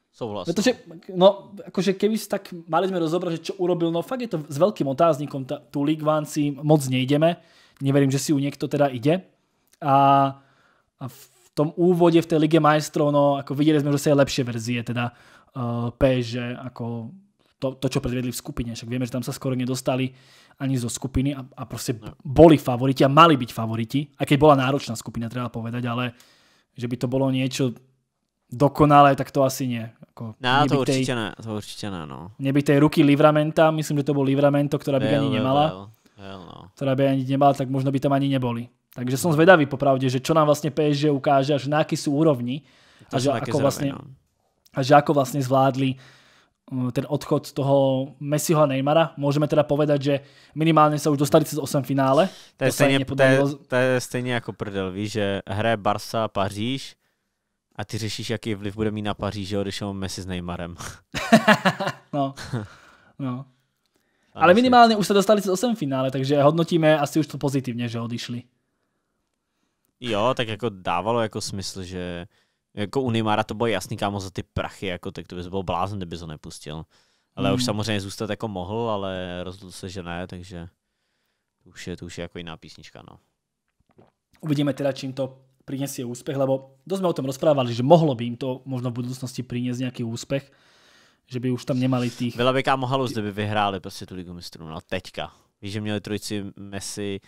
Souhlas. Protože, no, akože keby tak mali sme rozobrať, že čo urobil, no fakt je to s veľkým otáznikom, tu tú League One si moc nejdeme, neverím, že si u niekto teda ide. A, a v tom úvode v tej Lige majstrov, no, ako videli sme, že sa je lepšie verzie, teda uh, eh, PSG, ako to, to, čo predvedli v skupine. Však vieme, že tam sa skoro nedostali ani zo skupiny a, a proste no. boli favoriti a mali byť favoriti, aj keď bola náročná skupina, treba povedať, ale že by to bolo niečo dokonalé, tak to asi nie. Ako, no, nebytej, to určite ne, to určite ne, no. Neby tej ruky Livramenta, myslím, že to bol Livramento, ktorá by ani nemala. Vel, vel, no. Ktorá by ani nemala, tak možno by tam ani neboli. Takže som zvedavý popravde, že čo nám vlastne PSG ukáže, až na aký sú úrovni a že, ako zroveno. vlastne, no. a že ako vlastne zvládli Eh, ten odchod toho Messiho a Neymara, môžeme teda povedať, že minimálne sa už dostali cez 8 finále. To je, to stejně, to je, to je stejně jako prdel, víš, že hraje Barsa Paříž a ty řešíš, jaký vliv bude mít na Paříž, že odešel Messi s Neymarem. no, no. Ale minimálně už se dostali cez 8 finále, takže hodnotíme asi už to pozitivně, že odišli. Jo, tak jako dávalo jako smysl, že jako Unimara to bylo jasný, kámo, za ty prachy, jako, tak to bys byl blázen, kdyby ho nepustil. Ale hmm. už samozřejmě zůstat jako mohl, ale rozhodl se, že ne, takže to už je, to už je jako jiná písnička, no. Uvidíme teda, čím to přinese úspěch, lebo dost jsme o tom rozprávali, že mohlo by jim to možno v budoucnosti přinést nějaký úspěch, že by už tam nemali tých... Byla by kámo halus, kdyby vyhráli prostě tu ligu mistrů, no teďka. Víš, že měli trojici Messi,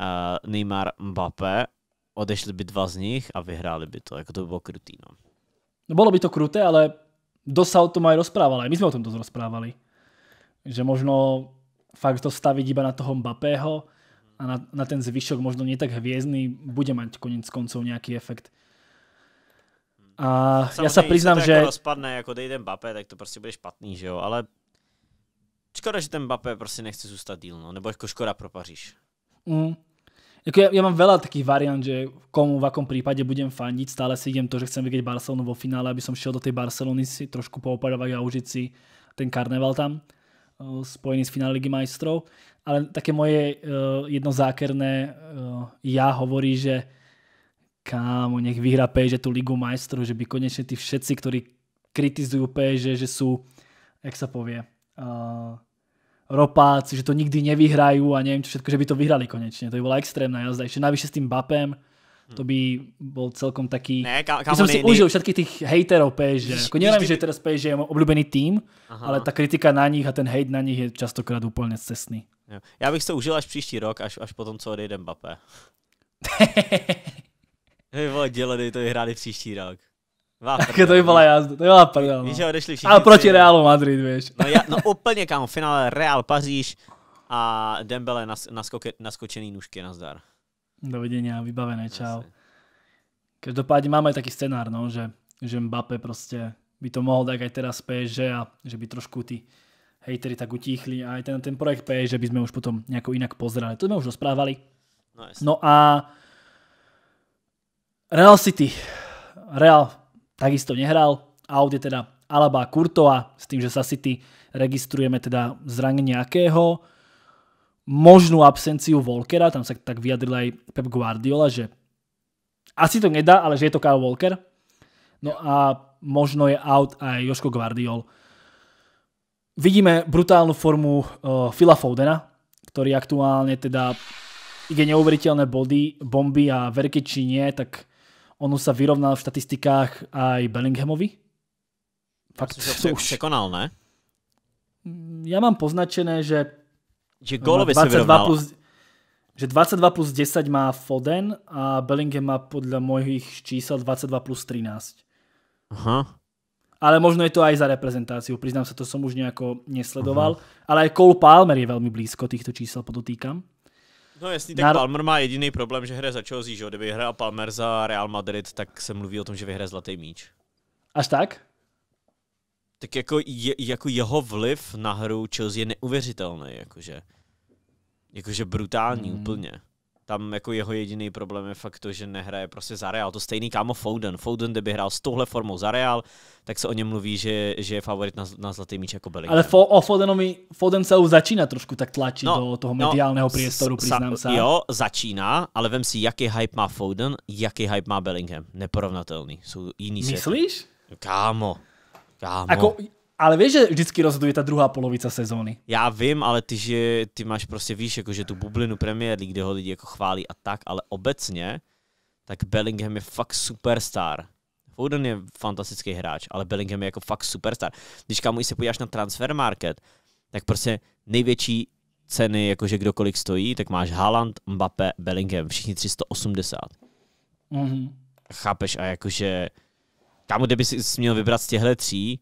uh, Neymar, Mbappé odešli by dva z nich a vyhráli by to, jako to by bylo krutý, no. no bylo by to kruté, ale o to aj rozprávali, my jsme o tom dost rozprávali, že možno fakt to staviť iba na toho Mbappého a na, na ten zvyšok možno nie tak hviezdný, bude mať konec koncov nějaký efekt. A Samozřejmě, já se přiznám, že... Jako rozpadne, jako dej ten Mbappé, tak to prostě bude špatný, že jo, ale škoda, že ten Mbappé prostě nechce zůstat díl, no, nebo jako škoda pro Paříž. Mm. Jako ja, ja mám veľa takých variant, že komu v akom prípade budem fandiť, stále si idem to, že chcem vidieť Barcelonu vo finále, aby som šiel do tej Barcelony si trošku poopadovať a užiť si ten karneval tam eh, spojený s finále Ligy majstrov. Ale také moje uh, jedno zákerné uh, ja hovorí, že kámo, nech vyhra PSG tú Ligu majstrov, že by konečne tí všetci, ktorí kritizujú PSG, že sú, jak sa povie, uh, ropáci, že to nikdy nevyhrajú a neviem čo všetko, že by to vyhrali konečne. To by bola extrémna jazda. Ešte navyše s tým Bapem, to by bol celkom taký... Ne, kámo, ká, som si ne, užil všetkých tých hejterov PSG. Ako neviem, že teraz PSG je obľúbený tým, Aha. ale ta kritika na nich a ten hejt na nich je častokrát úplne cestný. Ja, Já bych to užil až příští rok, až, až potom, co odejde Mbappé. Vy vole, dělali to vyhráli příští rok. Tak to by no. byla jazda, to byla prdel. No. Víš, že odešli všichni. Ale proti Realu Madrid, víš. No, ja, no úplně kam, finále Real Paříž a Dembele nas, naskoke, naskočený nůžky, nazdar. a vybavené, čau. Každopádně máme taky scénár, no, že, že Mbappé prostě by to mohl tak aj teraz PSG a že by trošku ty hejtery tak utíchli a aj ten, ten projekt PSG by sme už potom nejako inak pozerali. To sme už rozprávali. No, no a Real City. Real takisto nehral. Out je teda Alaba Kurtoa, s tým, že sa City registrujeme teda zranenie akého, možnú absenciu Volkera, tam sa tak vyjadril aj Pep Guardiola, že asi to nedá, ale že je to Kyle Walker. No a možno je out aj Joško Guardiol. Vidíme brutálnu formu uh, Phila Fodena, ktorý aktuálne teda ide neuveriteľné body, bomby a verky či nie, tak už sa vyrovnal v štatistikách aj Bellinghamovi. Fakt, Myslím, to už překonal, ne? Mm, já mám poznačené, že, že gólově Plus, že 22 plus 10 má Foden a Bellingham má podle mojich čísel 22 plus 13. Aha. Ale možno je to aj za reprezentáciu, priznám sa, to som už nejako nesledoval. Aha. Ale aj Cole Palmer je veľmi blízko týchto čísel, podotýkam. No jasný, tak Nar- Palmer má jediný problém, že hraje za Chelsea, že? Kdyby hrál Palmer za Real Madrid, tak se mluví o tom, že vyhraje zlatý míč. Až tak? Tak jako, je, jako jeho vliv na hru Chelsea je neuvěřitelný, jakože. Jakože brutální hmm. úplně tam jako jeho jediný problém je fakt to, že nehraje prostě za Real. To stejný kámo Foden. Foden, kdyby hrál s touhle formou za Real, tak se o něm mluví, že, že je favorit na, na zlatý míč jako Bellingham. Ale fo, o Fodenovi, Foden se už začíná trošku tak tlačit no, do toho mediálního no, priestoru, přiznám se. Jo, začíná, ale vem si, jaký hype má Foden, jaký hype má Bellingham. Neporovnatelný. Jsou jiný Myslíš? Svět. Kámo. Kámo. Ako, ale víš, že vždycky rozhoduje ta druhá polovica sezóny. Já vím, ale ty, že ty máš prostě, víš, jako že tu bublinu Premier League, kde ho lidi jako chválí a tak, ale obecně, tak Bellingham je fakt superstar. Foden je fantastický hráč, ale Bellingham je jako fakt superstar. Když kamu se podíváš na transfer market, tak prostě největší ceny, jakože kdokoliv stojí, tak máš Haaland, Mbappe, Bellingham, všichni 380. Mm-hmm. Chápeš? A jakože, kámo, kdyby si měl vybrat z těchto tří,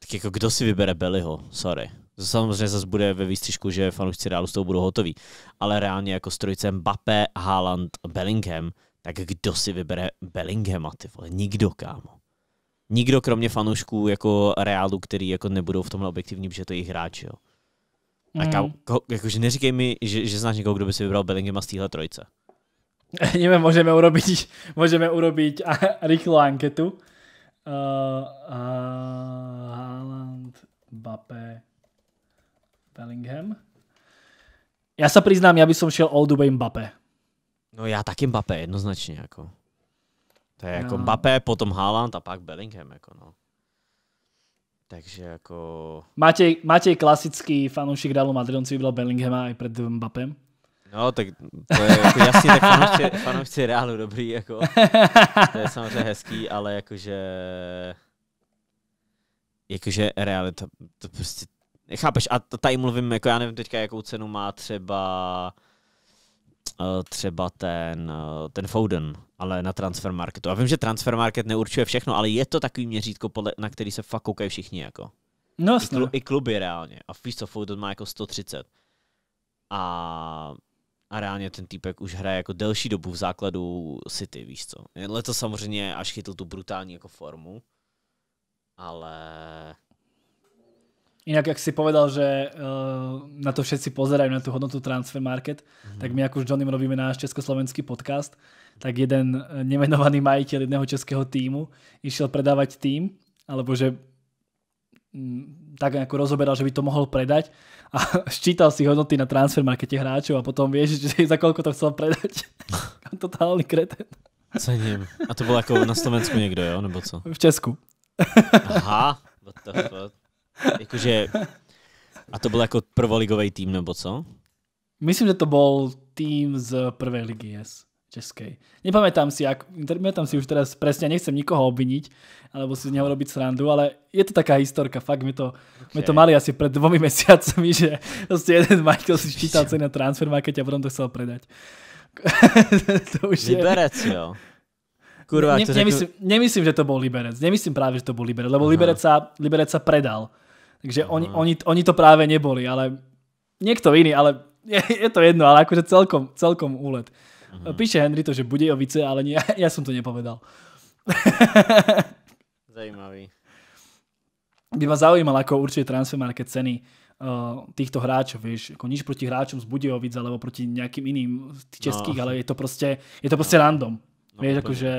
tak jako kdo si vybere Bellyho? Sorry. Samozřejmě zase bude ve výstřižku, že fanoušci Realu s tou budou hotoví. Ale reálně jako strojce Mbappé, Haaland, Bellingham, tak kdo si vybere Bellinghama, ty vole? Nikdo, kámo. Nikdo kromě fanoušků jako Realu, který jako nebudou v tomhle objektivní, protože to je jejich hráč, jo. A hmm. kámo, mm. ko, jakože neříkej mi, že, že znáš někoho, kdo by si vybral Bellinghama z téhle trojce. Nevím, můžeme urobit, můžeme urobit rychlou anketu Uh, uh, Haaland, Bape, Bellingham. Já se přiznám, já bych šel Old Dubej Mbappé. No já taky Mbappé, jednoznačně. Jako. To je jako no. Mbappé, potom Haaland a pak Bellingham. Jako no. Takže jako... Máte, máte klasický fanoušek Realu Madrid, on si vybral Bellinghama i před Mbappem? No, tak to je jako jasně, tak fanoušci, fanoušci reálu dobrý, jako. To je samozřejmě hezký, ale jakože... Jakože realita, to, prostě... Chápeš, a tady mluvím, jako já nevím teďka, jakou cenu má třeba eh, třeba ten, eh, ten Foden, ale na transfer marketu. A vím, že transfer market neurčuje všechno, ale je to takový měřítko, podle, na který se fakt koukají všichni. Jako. No, I, klu, no. I kluby reálně. A víš co, Foden má jako 130. A a reálně ten týpek už hraje jako delší dobu v základu City, víš co. Leto samozřejmě až chytl tu brutální jako formu, ale... Inak, jak si povedal, že uh, na to všetci pozerají, na tu hodnotu Transfer Market, mm-hmm. tak my, jak už Johnny robíme náš československý podcast, tak jeden eh, nemenovaný majitel jedného českého týmu išel predávať tým, alebo že mm, tak jako rozoberal, že by to mohl predať a ščítal si hodnoty na transfer markete hráčov a potom vieš, že za koľko to chcel predať. Totálny kreten. Cením. A to bylo jako na Slovensku někdo, jo? Nebo co? V Česku. Aha, what the fuck. Jakože... A to byl jako prvoligový tým, nebo co? Myslím, že to byl tým z prvé ligy, yes českej. Nepamätám si, jak, nepamätám si už teraz presne, nechcem nikoho obviniť, alebo si z neho robiť srandu, ale je to taká historka, fakt, my to, okay. my to mali asi pred dvomi mesiacmi, že vlastne jeden majiteľ si čítal ceny na transfer market a potom to chcel predať. to už Liberec, je... jo. Kurva, ne, to nemyslím, řeknu... nemyslím, že to bol Liberec. Nemyslím práve, že to bol Liberec, lebo Liberec sa, Liberec sa predal. Takže oni, oni, oni to práve neboli, ale niekto iný, ale je, je to jedno, ale akože celkom, celkom úlet hmm Píše Henry to, že více, ale nie, ja som to nepovedal. Zajímavý. By ma zaujímalo, ako určite transfer market ceny uh, týchto hráčov, vieš, ako nič proti hráčom z Budějovic alebo proti nejakým iným no, českých, no. ale je to proste, je to proste no. random. No, vieš, akože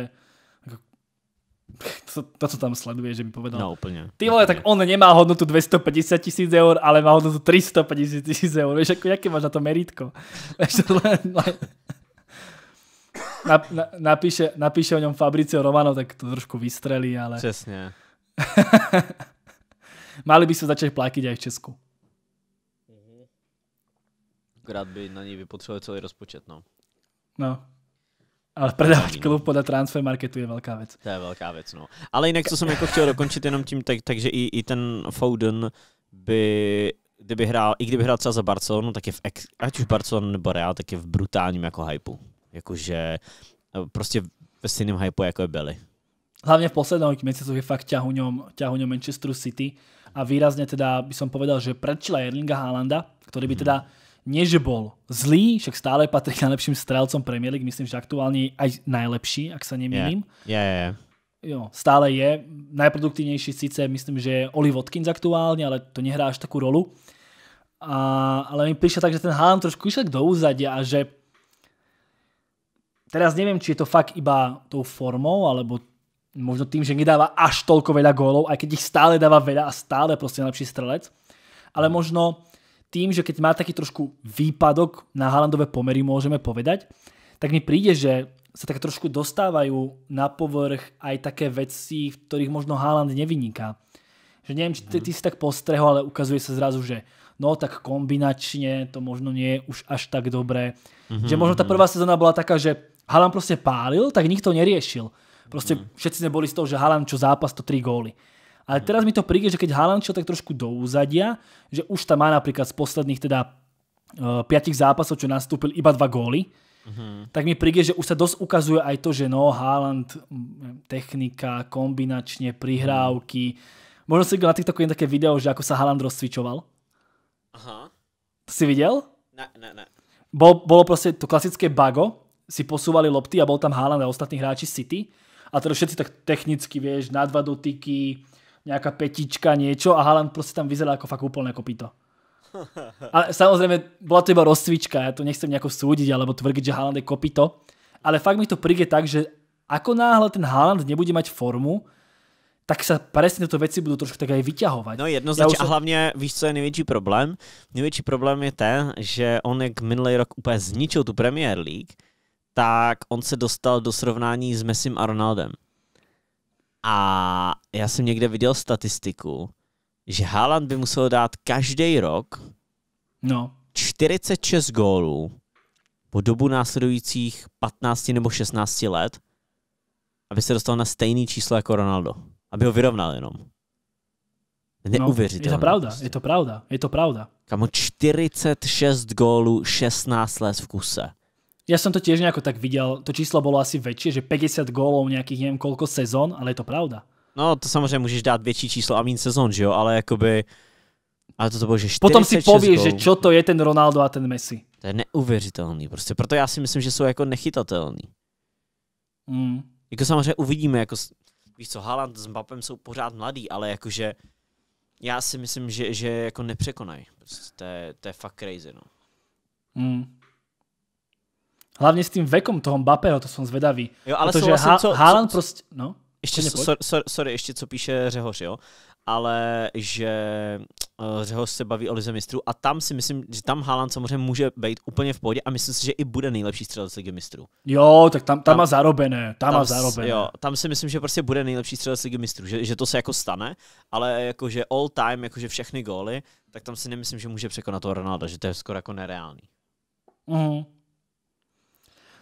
to, to, co tam sleduje, že by povedal. No úplně. Ty vole, tak on nemá hodnotu 250 tisíc eur, ale má hodnotu 350 tisíc eur. Víš, jako, jaké máš na to meritko? Víš, len nap, na, napíše, napíše o něm Fabricio Romano, tak to trošku vystrelí, ale... Přesně. Mali by se začať platit i v Česku. Akorát by na ní vypotřebovali celý rozpočet, no. No. Ale prodávat klub podle transfer marketu je velká věc. To je velká věc, no. Ale jinak, co jsem jako chtěl dokončit jenom tím, tak, takže i, i ten Foden by kdyby hrál, i kdyby hrál třeba za Barcelonu, tak je v, ex, ať už Barcelona nebo Real, tak je v brutálním jako hypeu. Jakože prostě ve stejném hypu, jako byli. Hlavně v posledných měsících je fakt ťahuňom, ťahuňom Manchester City a výrazně teda by som povedal, že prečila Erlinga Haalanda, který by mhm. teda nie že bol zlý, však stále patrí k najlepším strelcom Premier League, myslím, že aktuálně aj najlepší, ak sa nemýlim. Yeah. Yeah, yeah. Jo, stále je. Najproduktívnejší sice myslím, že je Oli Watkins aktuálně, ale to nehrá až takú rolu. A, ale mi prišlo tak, že ten Haaland trošku išel do úzadia a že teraz neviem, či je to fakt iba tou formou, alebo možno tým, že nedáva až toľko veľa gólov, aj keď ich stále dáva veľa a stále proste najlepší strelec, ale mhm. možno tým, že keď má taký trošku výpadok na Haalandové pomery, môžeme povedať, tak mi príde, že sa tak trošku dostávajú na povrch aj také veci, v ktorých možno Haaland nevyniká. Že neviem, či ty, mhm. ty si tak postrehol, ale ukazuje sa zrazu, že no tak kombinačne to možno nie je už až tak dobré. Mm-hmm. Že možno tá mhm, prvá sezóna bola taká, že Halan prostě pálil, tak nikto neriešil. Prostě mm. všetci boli z toho, že Halan čo zápas, to tri góly. Ale mm. teraz mi to príde, že keď Halan čo tak trošku do úzadia, že už tam má napríklad z posledných teda uh, eh, piatich zápasov, čo nastúpil, iba dva góly, Mm-hmm. tak mi príde, že už sa dosť ukazuje aj to, že no, Haaland, mm, technika, kombinačne, prihrávky. Možno si na TikToku také video, že ako sa Haaland rozcvičoval. Aha. si viděl? Ne, ne, ne. Bolo, bolo prostě to klasické bago, si posúvali lopty a bol tam Haaland a ostatní hráči City. A teda všetci tak technicky, vieš, na dva dotyky, nejaká petička, niečo a Haaland proste tam vyzeral ako fakt úplne kopito. Ale samozrejme, bola to iba rozcvička, ja to nechcem nejako súdiť alebo tvrdiť, že Haaland je kopito, ale fakt mi to príde tak, že ako náhle ten Haaland nebude mať formu, tak se přesně to věci budou trošku tak aj vyťahovat. No jednoznačně jsem... a hlavně víš, co je největší problém? Největší problém je ten, že on jak minulý rok úplně zničil tu Premier League, tak on se dostal do srovnání s Messim a Ronaldem. A já jsem někde viděl statistiku, že Haaland by musel dát každý rok no. 46 gólů po dobu následujících 15 nebo 16 let, aby se dostal na stejný číslo jako Ronaldo. Aby ho vyrovnal jenom. Neuvěřitelné. No, je to pravda, prostě. je to pravda, je to pravda. Kamo 46 gólů, 16 let v kuse. Ja som to tiež nejako tak videl, to číslo bolo asi väčšie, že 50 gólov nejakých neviem koľko sezón, ale je to pravda. No to samozřejmě můžeš dát větší číslo a méně sezon, že jo, ale akoby... Ale to, bolo, bylo, že 46 Potom si povíš, že čo to je ten Ronaldo a ten Messi. To je neuvěřitelný prostě, proto já si myslím, že jsou jako nechytatelný. Mm. Jako samozřejmě uvidíme, jako víš co, Haaland s Mbappem jsou pořád mladý, ale jakože já si myslím, že, že jako nepřekonají. Prostě to, je, to je fakt crazy, no. Mm. Hlavne s tým vekom toho Mbappého, to som zvedavý. Jo, ale Protože souhlasím, ha- co, Haaland co, prostě, no. Ještě, so, so, sorry, ještě co píše Řehoř, jo? ale že uh, Řehoř se baví o lize mistrů a tam si myslím, že tam Haaland samozřejmě může být úplně v pohodě a myslím si, že i bude nejlepší střelec ligy mistrů. Jo, tak tam, tam, tam má zarobené, tam, tam má zarobené. Jo, tam si myslím, že prostě bude nejlepší střelec ligy mistrů, že, že to se jako stane, ale jakože all time, jakože všechny góly, tak tam si nemyslím, že může překonat toho Ronaldo, že to je skoro jako nereálný. Mhm.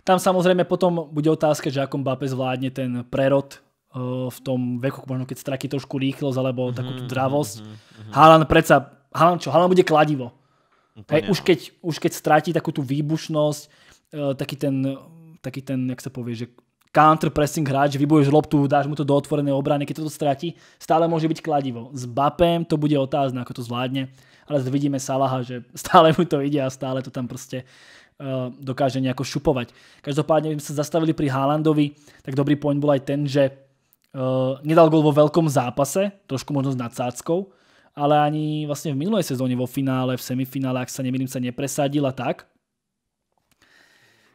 Tam samozrejme potom bude otázka, že ako Mbappé zvládne ten prerod eh, v tom veku, možno keď strakí trošku rýchlosť alebo takú tú dravosť. Haaland predsa, Haaland čo? Haaland bude kladivo. už, keď, už keď stratí takú tú výbušnosť, eh, taký ten, taký ten, jak sa povie, že counter pressing hráč, vybuješ loptu, dáš mu to do otvorenej obrany, keď to stráti, stále môže byť kladivo. S Bapem to bude otázne, ako to zvládne, ale vidíme Salaha, že stále mu to ide a stále to tam proste Eh, dokáže nejako šupovať. Každopádne, by sme sa zastavili pri Haalandovi, tak dobrý point bol aj ten, že eh, nedal gol vo veľkom zápase, trošku možno s nadsáckou, ale ani vlastne v minulej sezóne vo finále, v semifinále, ak sa nemýlim, sa nepresadil a tak.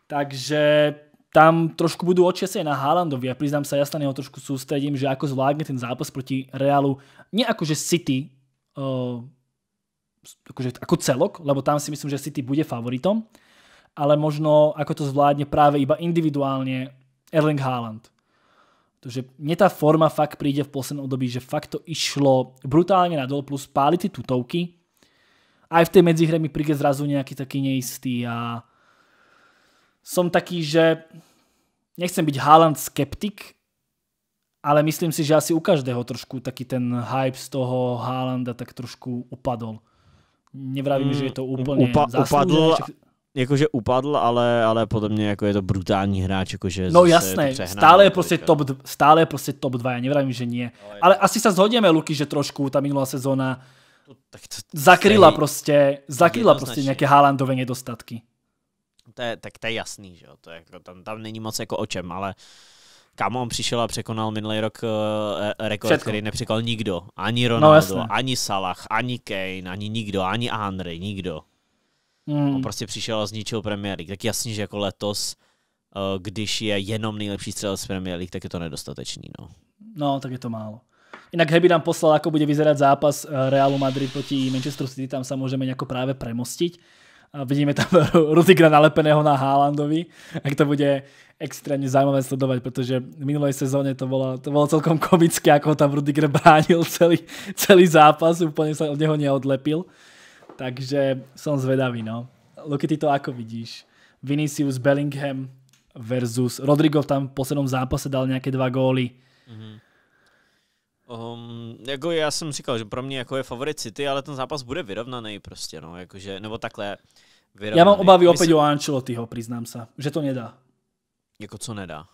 Takže tam trošku budú aj na Haalandovi a priznám sa, ja sa neho trošku sústredím, že ako zvládne ten zápas proti Realu, nie eh, akože City, ako celok, lebo tam si myslím, že City bude favoritom, ale možno ako to zvládne práve iba individuálne Erling Haaland. Takže mne tá forma fakt príde v poslednom období, že fakt to išlo brutálne nadol, plus páli ty tutovky. Aj v tej medzihre mi príde zrazu nejaký taký neistý a som taký, že nechcem byť Haaland skeptik, ale myslím si, že asi u každého trošku taký ten hype z toho Haalanda tak trošku upadol. Nevravím, mm, že je to úplně zaslúžené jakože upadl, ale, ale podle mě jako je to brutální hráč, jakože No jasné, je prostě stále je prostě top, stále je prostě top 2, já nevím, že nie. No, ale asi se zhodněme, Luky, že trošku ta minulá sezóna prostě- zakryla prostě, zakryla prostě nějaké Haalandové nedostatky. To je, tak to je jasný, že jo, to je, jako, tam, tam není moc jako o čem, ale kam on přišel a překonal minulý rok uh, rekord, Všetko. který nepřekonal nikdo. Ani no, Ronaldo, no, ani Salah, ani Kane, ani nikdo, ani Andrej, nikdo. Hmm. On prostě přišel a zničil Premier League. Tak jasně, že jako letos, eh, když je jenom nejlepší střelec Premier League, tak je to nedostatečný. No, no tak je to málo. Jinak Heby nám poslal, jako bude vyzerať zápas eh, Realu Madrid proti Manchesteru City, tam sa môžeme nejako práve premostiť. A vidíme tam Rudigra nalepeného na Haalandovi, tak to bude extrémne zaujímavé sledovať, pretože v minulej sezóne to bolo, to bolo celkom komické, ako ho tam Rudiger bránil celý, celý zápas, úplne sa od neho neodlepil. Takže som zvedavý, no. Luky, ty to ako vidíš? Vinicius Bellingham versus Rodrigo tam v posledním zápase dal nějaké dva góly. Mm-hmm. Um, jako já jsem říkal, že pro mě jako je favorit City, ale ten zápas bude vyrovnaný prostě, no, jakože, nebo takhle. Vyrovnaný. Já mám obavy opět o Ancelottiho, přiznám se, že to nedá. Jako co nedá?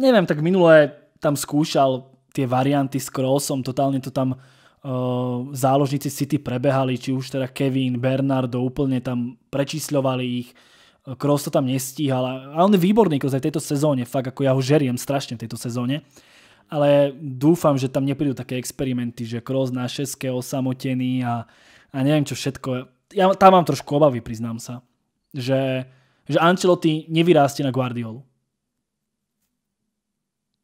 Nevím, tak minule tam zkoušel ty varianty s Krosom, totálně to tam Eh, záložníci City prebehali, či už teda Kevin, Bernardo úplne tam prečísľovali ich, eh, Kroos to tam nestíhal a on je výborný Kroos jako aj v tejto sezóne, fakt ako ja ho žeriem strašne v tejto sezóne, ale dúfam, že tam neprídu také experimenty, že Kroos na šeske osamotený a, a neviem čo všetko. Ja tam mám trošku obavy, priznám sa, že, že Ancelotti nevyrástie na Guardiolu.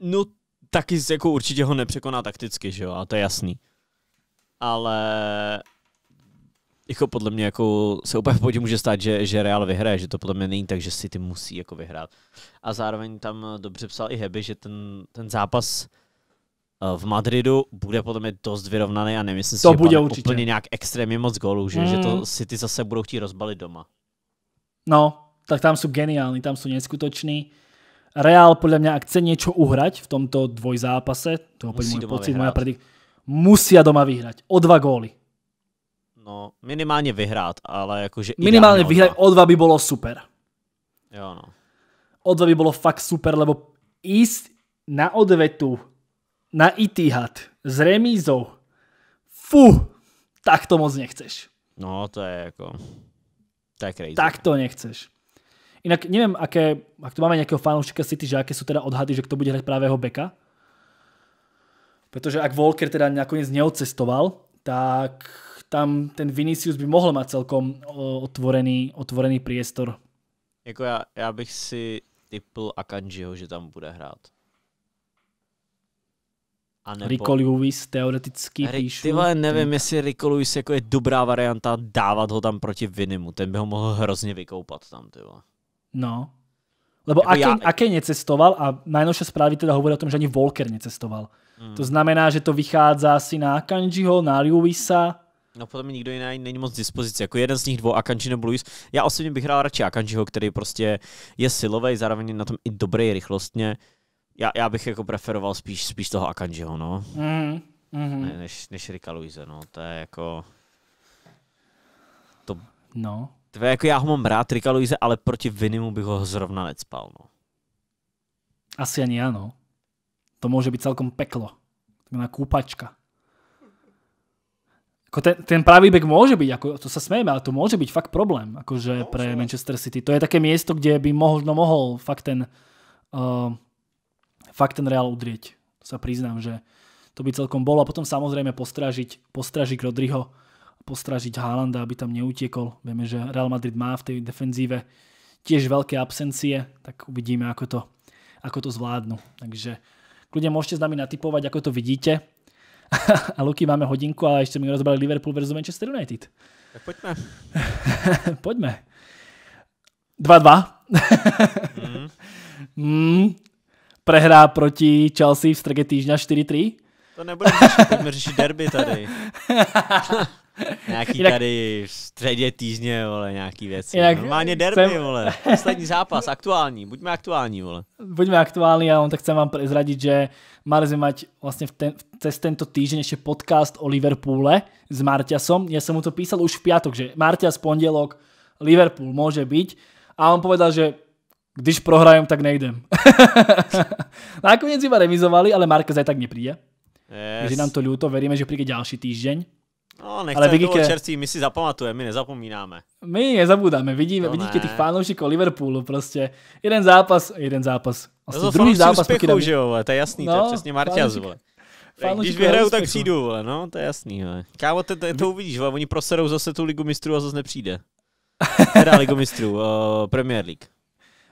No taky jako určitě ho nepřekoná takticky, že jo, a to je jasný ale jako podle mě jako se úplně v podě může stát, že, že Real vyhraje, že to podle mě není tak, že City musí jako vyhrát. A zároveň tam dobře psal i Heby, že ten, ten zápas eh, v Madridu bude podle mě dost vyrovnaný a nemyslím to si, bude že bude úplně nějak extrémně moc gólů, že, mm. že to hmm. City zase budou chtít rozbalit doma. No, tak tam jsou geniální, tam jsou neskutoční. Real podle mě, ak chce něco uhrať v tomto dvojzápase, to je můj pocit, moja predikce, musia doma vyhrať. O dva góly. No, minimálně vyhrát, ale akože... Minimálně vyhrát, o dva by bylo super. Jo, no. O dva by bylo fakt super, lebo ísť na odvetu, na Itihad s remízou, fu, tak to moc nechceš. No, to je jako... To je crazy. Tak to nechceš. Inak nevím, aké, ak tu máme nejakého fanúšika City, že aké sú teda odhady, že kto bude hrať pravého beka, Pretože ak Walker teda nakoniec neocestoval, tak tam ten Vinicius by mohl mít celkom otvorený, otvorený priestor. Jako já, já bych si typl Akanjiho, že tam bude hrát. A nebo... Rico Lewis teoreticky Ry- píšu. Ty vole, nevím, ten... jestli Rico Lewis jako je dobrá varianta dávat ho tam proti Vinimu. Ten by ho mohl hrozně vykoupat tam, ty vole. No. Lebo jako Ake, já... Aken necestoval a najnovšie správy teda hovorí o tom, že ani Volker necestoval. Mm. To znamená, že to vychádza asi na Akanjiho, na Lewisa. No potom nikdo jiný není moc dispozici, jako jeden z nich dvou, Akanji nebo Lewis. Já osobně bych hrál radši Akanjiho, který prostě je silový, zároveň na tom i dobrý rychlostně. Já, já bych jako preferoval spíš, spíš toho Akanjiho, no. Mm. Mm-hmm. Ne, než, než Rika Luise, no. To je jako... To... No. To je jako já ho mám rád, Rika Luise, ale proti Vinimu bych ho zrovna necpal, no. Asi ani ano to môže byť celkom peklo. na kúpačka. Ako ten, ten pravý bek môže byť, ako, to sa smejeme, ale to môže byť fakt problém akože no, pre Manchester City. To je také miesto, kde by možno mohol fakt ten, uh, fakt ten Real udrieť. To sa priznám, že to by celkom bolo. A potom samozrejme postražiť, postražiť Rodriho, postražiť Haalanda, aby tam neutiekol. Vieme, že Real Madrid má v tej defenzíve tiež veľké absencie, tak uvidíme, ako to, ako to zvládnu. Takže Kľudne môžete s nami natypovať, ako to vidíte. a Luky máme hodinku, ale ešte mi rozbrali Liverpool vs. Manchester United. Tak poďme. poďme. 2-2. mm. mm. Prehrá proti Chelsea v strege týždňa 4-3. To nebude řešit, poďme řešit derby tady. Nějaký Jinak... tady v středě týždně, vole, nějaký věci. Jinak... Normálně derby, chcem... vole. Poslední zápas, aktuální. Buďme aktuální, vole. Buďme aktuální a on tak chcem vám prezradit, že Marzi mať vlastně v ten, cez tento týždeň ještě podcast o Liverpoole s Marťasom. Já jsem mu to písal už v piatok, že Marťas pondělok Liverpool může být. A on povedal, že když prohrajem, tak nejdem. Nakonec iba remizovali, ale Marquez aj tak nepríde. Yes. Takže nám to ľúto, veríme, že príde ďalší týždeň. No, ale vidíte, čerství, my si zapamatujeme, my nezapomínáme. My nezabúdame, vidíme, no vidíte těch fanoušiků Liverpoolu prostě. Jeden zápas, jeden zápas. Vlastně to druhý zápas úspěchu, pokydaví. že jo, to je jasný, no, to je no, přesně Marťaz, vole. Když vyhrajou, tak přijdu, vole, no, to je jasný, vole. Kámo, to, to, to uvidíš, vole, oni proserou zase tu ligu mistrů a zase nepřijde. Teda ligu mistrů, uh, Premier League.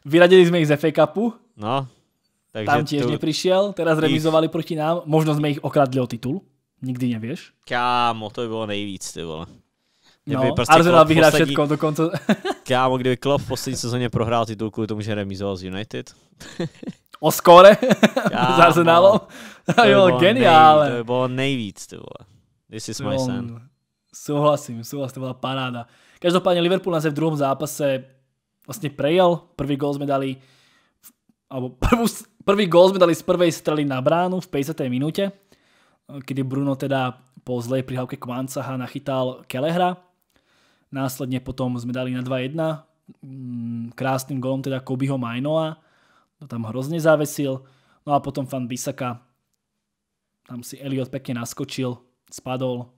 Vyradili jsme jich z FA Cupu. No. Takže tam těž tu... přišel, teraz remizovali proti nám, možno jsme jich okradli o titul. Nikdy nevíš. Kámo, to by bylo nejvíc, ty vole. Kdyby no, prostě Arsenal vyhrá poslední... všetko dokonce. Kámo, kdyby Klopp v poslední sezóně prohrál titul kvůli tomu, že remizoval z United. o skore s Arsenalom. To by bylo geniále. to by bylo nejvíc, ty vole. This is my son. Souhlasím, souhlasím, to byla paráda. Každopádně Liverpool nás v druhém zápase vlastně prejel. Prvý gol jsme dali alebo prvú, prvý gol sme dali z prvej strely na bránu v 50. minúte kedy Bruno teda po zlej prihávke Kvancaha nachytal Kelehra. Následne potom sme dali na 2-1. Mm, Krásnym golom teda Kobeho Majnoa. To tam hrozne závesil. No a potom fan Bisaka. Tam si Elliot pekne naskočil, spadol.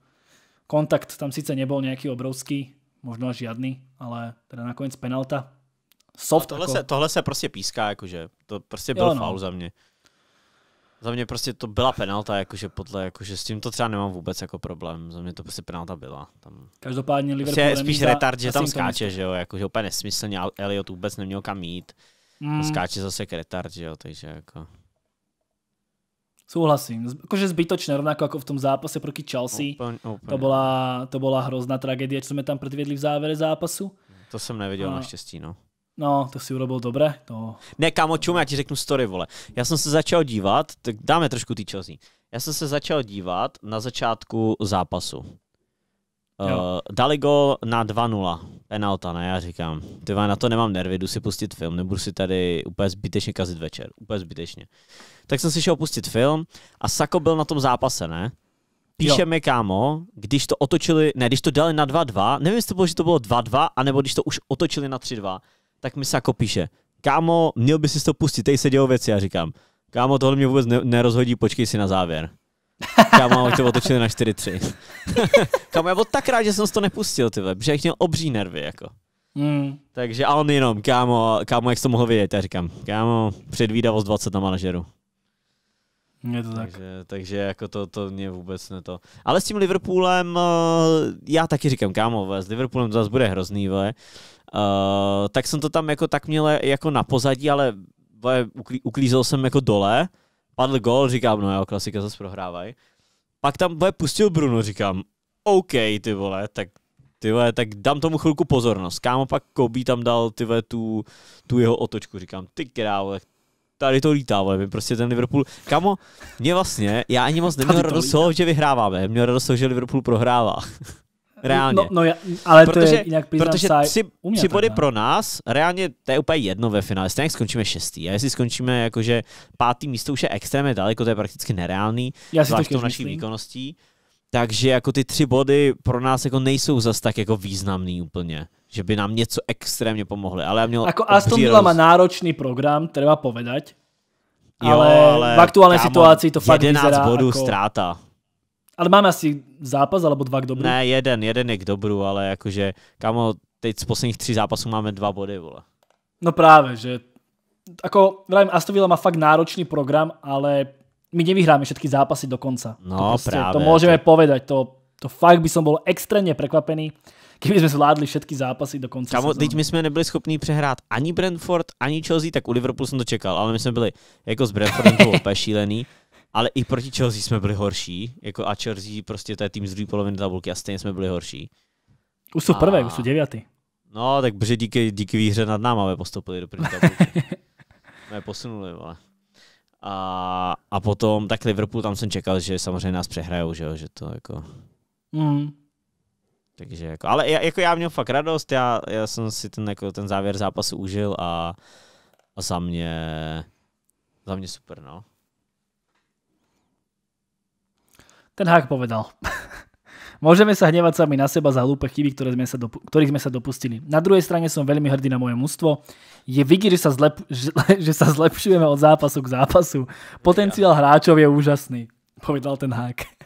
Kontakt tam síce nebol nejaký obrovský, možno až žiadny, ale teda nakonec penalta. Soft tohle, jako... se, tohle se prostě píská, jakože to prostě byl jo, no. faul za mě. Za mě prostě to byla penalta, jakože podle, jakože s tím to třeba nemám vůbec jako problém. Za mě to prostě penalta byla. Tam... Každopádně Liverpool prostě spíš retard, že tam skáče, že jo, jakože úplně nesmyslně, Elliot vůbec neměl kam jít. Mm. Skáče zase k retard, že jo, takže jako... Souhlasím. Jakože zbytočné, rovnako jako v tom zápase proti Chelsea. Úplně, úplně. To, byla, to byla hrozná tragédie, co jsme tam předvedli v závěre zápasu. To jsem neviděl a... naštěstí, no. No, to si urobil dobré. To... Ne, kámo, čum, já ti řeknu story, vole. Já jsem se začal dívat, tak dáme trošku ty Chelsea. Já jsem se začal dívat na začátku zápasu. Uh, dali go na 2-0. Penalta, ne? Já říkám, ty na to nemám nervy, jdu si pustit film, nebudu si tady úplně zbytečně kazit večer. Úplně zbytečně. Tak jsem si šel pustit film a Sako byl na tom zápase, ne? Píše jo. mi kámo, když to otočili, ne, když to dali na 2-2, nevím, jestli to bylo, že to bylo 2-2, anebo když to už otočili na 3-2, tak mi se jako píše, kámo, měl by si to pustit, teď se dějou věci. Já říkám, kámo, tohle mě vůbec nerozhodí, počkej si na závěr. Kámo, to otočili na 4-3. kámo, já byl tak rád, že jsem to nepustil, ty web, že jich měl obří nervy, jako. Mm. Takže a on jenom, kámo, kámo, jak jsi to mohl vědět? Já říkám, kámo, předvídavost 20 na manažeru. Je to tak. Takže, takže jako to, to mě vůbec ne to. Ale s tím Liverpoolem, eh, já taky říkám, kámo, s Liverpoolem to zase bude hrozný, ve. Uh, eh, tak jsem to tam jako tak měl jako na pozadí, ale ve, uklízel jsem jako dole, padl gol, říkám, no jo, klasika zase prohrávají. Pak tam ve, pustil Bruno, říkám, OK, ty vole, tak ty vole, tak dám tomu chvilku pozornost. Kámo pak Kobe tam dal ty vole, tu, tu jeho otočku, říkám, ty krávo, tak tady to lítá, ale prostě ten Liverpool, kamo, mě vlastně, já ani moc neměl radost toho, že vyhráváme, měl radost toho, že Liverpool prohrává. Reálně. No, no, ale protože, to je jinak Protože tři, tři body pro nás, reálně to je úplně jedno ve finále. Stejně skončíme šestý. A jestli skončíme jakože pátý místo už je extrémně daleko, to je prakticky nereálný. Já si to naší výkonností. Takže jako ty tři body pro nás jako nejsou zas tak jako významný úplně že by nám něco extrémně pomohli. Ale já měl jako Aston Villa má náročný program, treba povedať. Jo, ale, ale v aktuální situaci to fakt 11 bodů jako... ztráta. Ale máme asi zápas alebo dva k dobru? Ne, jeden, jeden je k dobru, ale jakože, kámo, teď z posledních tří zápasů máme dva body, vole. No právě, že jako, vrajím, Aston Villa má fakt náročný program, ale my nevyhráme všetky zápasy do konca. No prostě to prostě, právě. To můžeme to... povedať, to, to fakt by som bol extrémně prekvapený kdyby jsme zvládli všetky zápasy do konce Kamu, teď my jsme nebyli schopni přehrát ani Brentford, ani Chelsea, tak u Liverpoolu jsem to čekal, ale my jsme byli jako s Brentfordem to úplně šílený. Ale i proti Chelsea jsme byli horší, jako a Chelsea prostě to je tým z druhé poloviny tabulky a stejně jsme byli horší. Už jsou a... prvé, už jsou devětý. No, tak protože díky, díky výhře nad náma jsme postupili do první tabulky. jsme posunuli, ale. A, a potom, tak Liverpool, tam jsem čekal, že samozřejmě nás přehrajou, že jo, že to jako... Mm. Takže jako, ale jako já měl fakt radost, já, já jsem si ten, jako, ten závěr zápasu užil a, a za mě, za mě super, no. Ten hák povedal. Môžeme sa hnevať sami na seba za hlúpe chyby, ktoré sme sa dopu- ktorých sme sa dopustili. Na druhej strane som veľmi hrdý na moje mužstvo. Je vidí, že zlep- že, že sa zlepšujeme od zápasu k zápasu. Potenciál hráčov je úžasný, povedal ten hák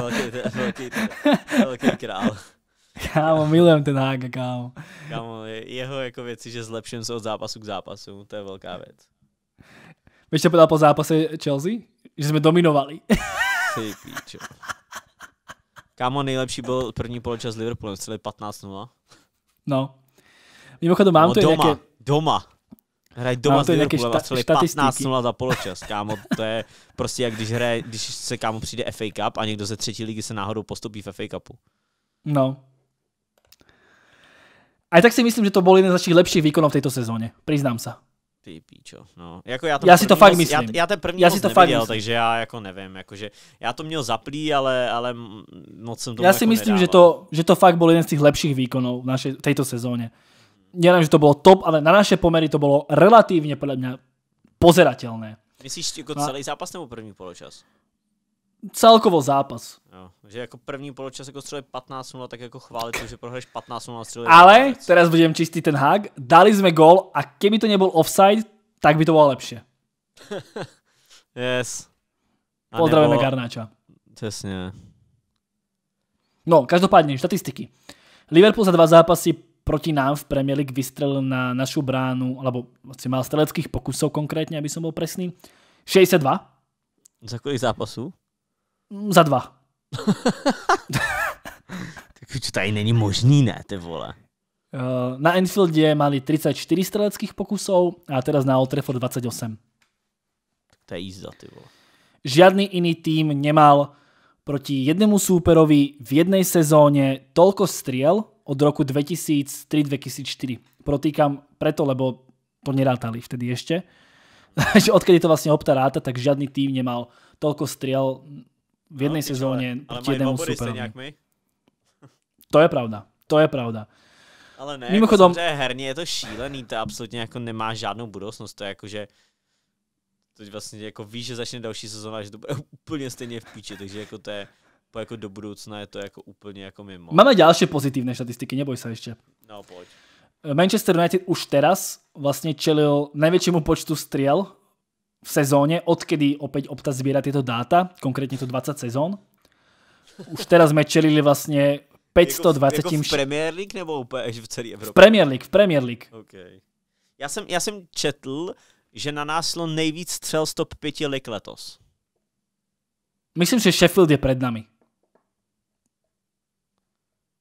velký, velký, velký král. Kámo, milujem ten Hága, kámo. Kámo, jeho jako věci, že zlepším se od zápasu k zápasu, to je velká věc. Víš, co po zápase Chelsea? Že jsme dominovali. Ty píčo. Kámo, nejlepší byl první poločas Liverpoolem, celý 15-0. No. Mimochodem, mám no, tu doma, nějaké... doma. Hrají no, doma s Liverpoolem a střelili 15-0 za poločas, kámo, to je prostě jak když, hraje, když se kámo přijde FA Cup a někdo ze třetí ligy se náhodou postupí v FA Cupu. No. A tak si myslím, že to byl jeden z našich lepších výkonů v této sezóně, přiznám se. Ty píčo, no. Jako já, já si to fakt myslím. Já, já ten první já si to neviděl, fakt myslím. takže já jako nevím, jakože já to měl zaplý, ale, ale moc jsem to Já si jako myslím, nedával. že to, že to fakt byl jeden z těch lepších výkonů v naší, této sezóně nielen, že to bolo top, ale na naše pomery to bolo relatívne podľa mňa pozerateľné. Myslíš jako no. celý zápas nebo první poločas? Celkovo zápas. Jo, že jako první poločas jako střelili 15-0, tak jako chválit to, že prohraješ 15-0 a Ale, poločas. teraz budem čistý ten hák, dali jsme gol a keby to nebyl offside, tak by to bylo lepší. yes. A Pozdravíme nebo... Garnáča. Přesně. No, každopádně, statistiky. Liverpool za dva zápasy proti nám v Premier League vystrelil na našu bránu, alebo si mal streleckých pokusov konkrétně, aby som byl presný, 62. Za kolik zápasů? Mm, za dva. tak to tady není možný, ne, ty vole. Eh, na Enfieldě mali 34 streleckých pokusů a teraz na Old Trafford 28. Tak to je jízda, ty vole. Žiadny iný tým nemal proti jednému súperovi v jednej sezóne toľko striel od roku 2003-2004. Protýkam preto, lebo to nerátali vtedy ešte. Takže odkedy to vlastne Opta ráta, tak žiadny tým nemal toľko striel v no, jednej no, sezóne proti jednému superovi. To je pravda, to je pravda. Ale ne, Mimochodom, je herně je to šílený, to absolutně jako nemá žádnou budoucnost, to je jako, že to vlastně jako víš, že začne další sezóna, že to bude úplně stejně v píči, takže jako to je po jako do budoucna je to jako úplně jako mimo. Máme další pozitivní statistiky, neboj se ještě? No, pojď. Manchester United už teraz vlastně čelil největšímu počtu striel v sezóně, odkedy opět Opta zbiera tyto data konkrétně to 20 sezón. Už teraz jsme čelili vlastně 520... Jako v, jako v Premier League nebo úplně v celé Evropě? V Premier League, v Premier League. Okay. Já, jsem, já jsem četl, že na nás nejvíc střel z top 5 lig letos. Myslím, že Sheffield je před nami.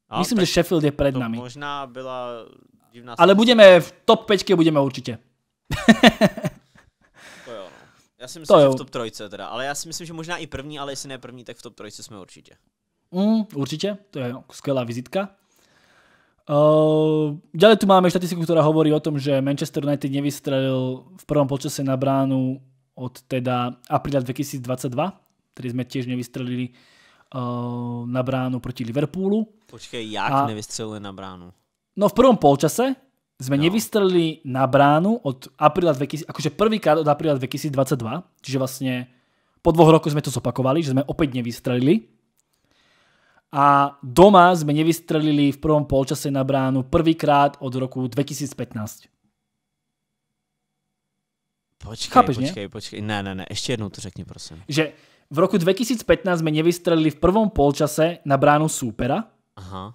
A Myslím, že Sheffield je před nami. Možná byla divná Ale budeme v top 5, budeme určitě. to jo. No. Já si myslím, to že v top trojce teda, ale já si myslím, že možná i první, ale jestli ne první, tak v top trojce jsme určitě. Mm, určitě, to je skvělá vizitka. Uh, eh, Dále tu máme statistiku, která hovorí o tom, že Manchester United nevystrelil v prvom počase na bránu od teda apríla 2022, který jsme těž nevystrelili. Eh, na bránu proti Liverpoolu. Počkej, jak a... nevystřelili na bránu? No v prvom polčase sme no. nevystřelili na bránu od apríla 2000, akože prvýkrát od apríla 2022, čiže vlastne po dvoch rokoch sme to zopakovali, že sme opäť nevystřelili. A doma sme nevystřelili v prvom polčase na bránu prvýkrát od roku 2015. Počkej, Chápeš, počkej, ne? počkej. Ne, ne, ne, ještě jednou to řekni, prosím. Že v roku 2015 sme nevystrelili v prvom polčase na bránu súpera. Aha.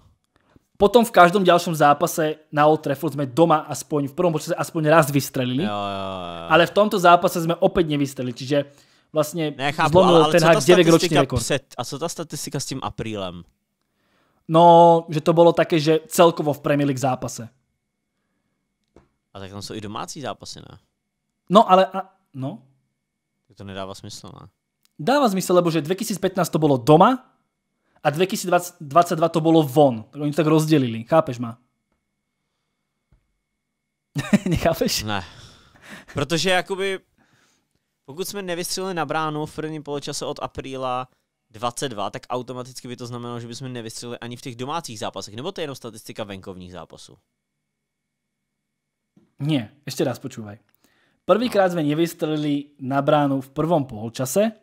Potom v každom ďalšom zápase na Old Trafford sme doma aspoň v prvom polčase aspoň raz vystrelili. Jo, jo, jo. Ale v tomto zápase sme opäť nevystrelili, čiže vlastně Nechápu, zlomil ale, ale ten hák 9 ročný rekord. a co ta statistika s tím aprílem? No, že to bylo také, že celkovo v Premier League zápase. A tak tam jsou i domácí zápasy, ne? No, ale... A, no. Tak to nedáva smysl, ne? Dáva zmysel, lebo že 2015 to bolo doma a 2022 to bolo von. Oni to tak rozdelili, chápeš ma? Nechápeš? Ne. Protože jakoby, pokud jsme nevystřelili na bránu v prvním poločase od apríla 22, tak automaticky by to znamenalo, že bychom nevystřelili ani v těch domácích zápasech. Nebo to je jenom statistika venkovních zápasů? Nie, ešte raz počúvaj. Prvýkrát no. sme nevystrelili na bránu v prvom polčase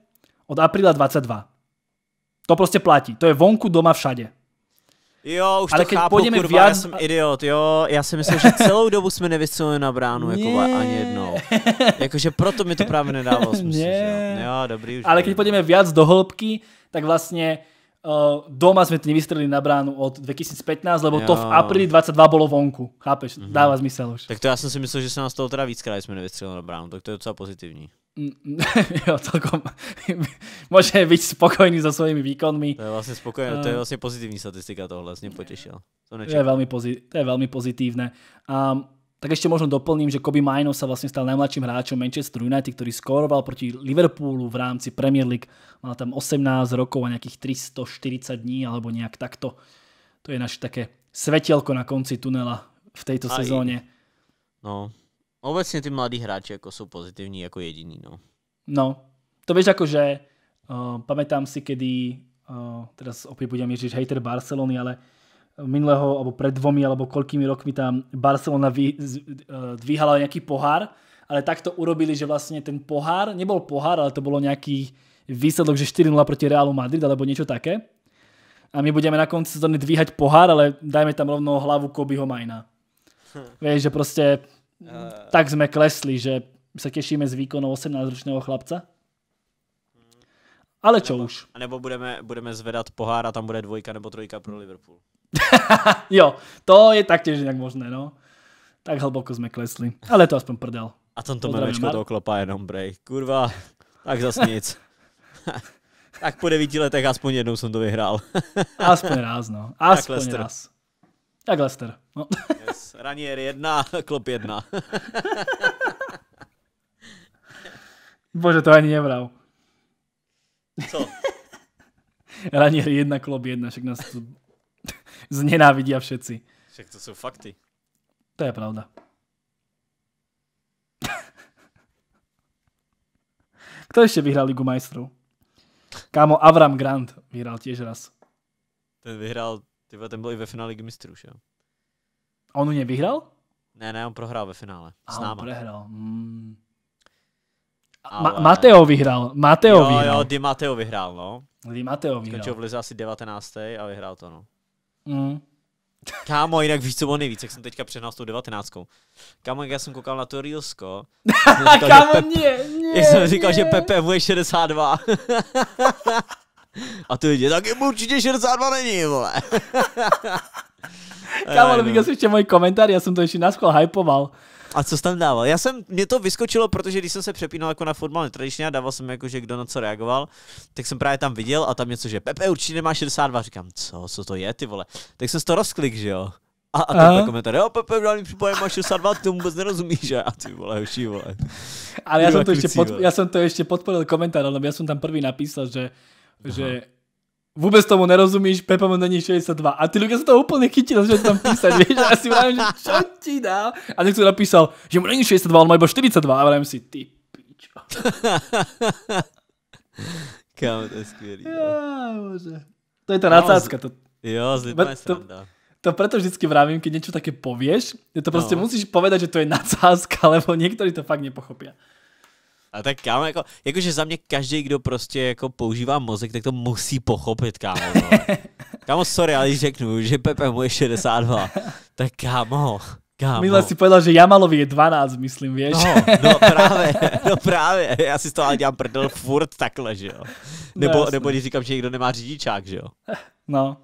od apríla 22. To proste platí. To je vonku, doma, všade. Jo, už Ale to chápu, kurva, viac... já jsem idiot, jo, já si myslím, že celou dobu jsme nevysunuli na bránu, jako ani jednou. Jakože proto mi to právě nedávalo smysl, že jo. jo dobrý, už Ale když půjdeme viac do hĺbky, tak vlastně uh, doma jsme to nevystřelili na bránu od 2015, lebo jo. to v apríli 22 bylo vonku, chápeš, Mhm. hmm dává smysl už. Tak to já jsem si myslel, že se nás toho teda víckrát jsme nevystřelili na bránu, tak to je docela pozitivní. jo, celkom, může být spokojný za svými výkonmi. To je vlastně spokojný, to je eh. vlastně pozitivní statistika tohle, vlastně potěšil. To, to je velmi, pozit, to je velmi pozitívne. Um, tak ještě možno doplním, že Kobe Mino sa vlastně stal najmladším hráčem, Manchester United, který skóroval proti Liverpoolu v rámci Premier League. Mal tam 18 rokov a nějakých 340 dní alebo nějak takto. To je naše také svetielko na konci tunela v této sezóně. No, obecně ty mladí hráči jako jsou pozitivní jako jediný, no. No, to víš jako, že uh, eh, pamätám si, kedy, uh, eh, teraz opět budem ježiť hater Barcelony, ale minulého, alebo pred dvomi, alebo kolkými rokmi tam Barcelona vy, z, uh, dvíhala nějaký pohár, ale tak to urobili, že vlastně ten pohár, nebol pohár, ale to bylo nějaký výsledok, že 4-0 proti Realu Madrid, alebo něco také. A my budeme na konci sezóny dvíhať pohár, ale dajme tam rovnou hlavu Kobeho Majna. Hm. Vieš, že prostě Eh, tak sme klesli, že se těšíme z výkonu 18-ročného chlapce. Ale čo nebo, už. A nebo budeme, budeme zvedat pohár a tam bude dvojka nebo trojka pro Liverpool. jo, to je těžké, jak možné, no. Tak hlboko jsme klesli. Ale to aspoň prdel. A tam to memečko to oklopá jenom brej. Kurva, tak zas nic. tak po devíti letech aspoň jednou jsem to vyhrál. aspoň raz, no. Aspoň raz. Jak Lester. No. Yes. Ranier jedna Klop jedna. Bože, to ani nebral. Co? Ranier jedna, Klop jedna, však nás tu znenávidí a všetci. Však to jsou fakty. To je pravda. Kto ještě vyhrál Ligu majstrov? Kámo, Avram Grant vyhrál tiež raz. Ten vyhrál ty ten byl i ve finále Ligy mistrů, že jo? A on u něj vyhrál? Ne, ne, on prohrál ve finále. A s náma. on prohrál. Mm. Ale... Ma- Mateo vyhrál. Mateo jo, vyhrál. Jo, Di Mateo vyhrál, no. Di Mateo vyhrál. Skončil v Lize asi 19. a vyhrál to, no. Mm. Kámo, jinak víš, co on nejvíc, jak jsem teďka přehnal s tou devatenáctkou. Kámo, jak já jsem koukal na to Reelsko. Kámo, ne, ne, Jak jsem říkal, nie. že Pepe mu je 62. A ty lidi, tak jim určitě 62 není, vole. Kámo, ale eh, no. viděl jsi ještě můj komentář, já jsem to ještě naskol hypoval. A co jsi tam dával? Já jsem, mě to vyskočilo, protože když jsem se přepínal jako na fotbal netradičně a dával jsem jako, že kdo na co reagoval, tak jsem právě tam viděl a tam něco, že Pepe určitě nemá 62, říkám, co, co to je, ty vole. Tak jsem to rozklik, že jo. A, a ten komentář, jo, Pepe v dálním případě máš 62, ty vůbec nerozumíš, že? A ty vole, hoší, vole. Ale já jsem, to ještě pod, já jsem to ještě podporil komentář, ale já jsem tam první napísal, že Aha. že vůbec tomu nerozumíš, Pepa mu není 62. A ty lidé se to úplně chytili, že tam písať, vieš, a si vrajím, že čo ti dá? A někdo napísal, že mu není 62, ale má iba 42 a vrajím si, ty pičo. Kámo, to je skvělý. No. Jo, bože. To je ta nadsázka. No, to... Jo, z lidma je sranda. To preto vždycky vravím, keď niečo také povieš, je to proste no. musíš povedať, že to je nadsázka, lebo niektorí to fakt nepochopia. A tak kámo, jako, jakože za mě každý, kdo prostě jako používá mozek, tak to musí pochopit, kámo. No. kámo, sorry, ale řeknu, že Pepe mu je 62, tak kámo. Kámo. Mila si povedal, že Jamalovi je 12, myslím, víš. No, no právě, no právě. Já si z toho ale dělám prdel furt takhle, že jo. Nebo, no, nebo když říkám, že někdo nemá řidičák, že jo. No.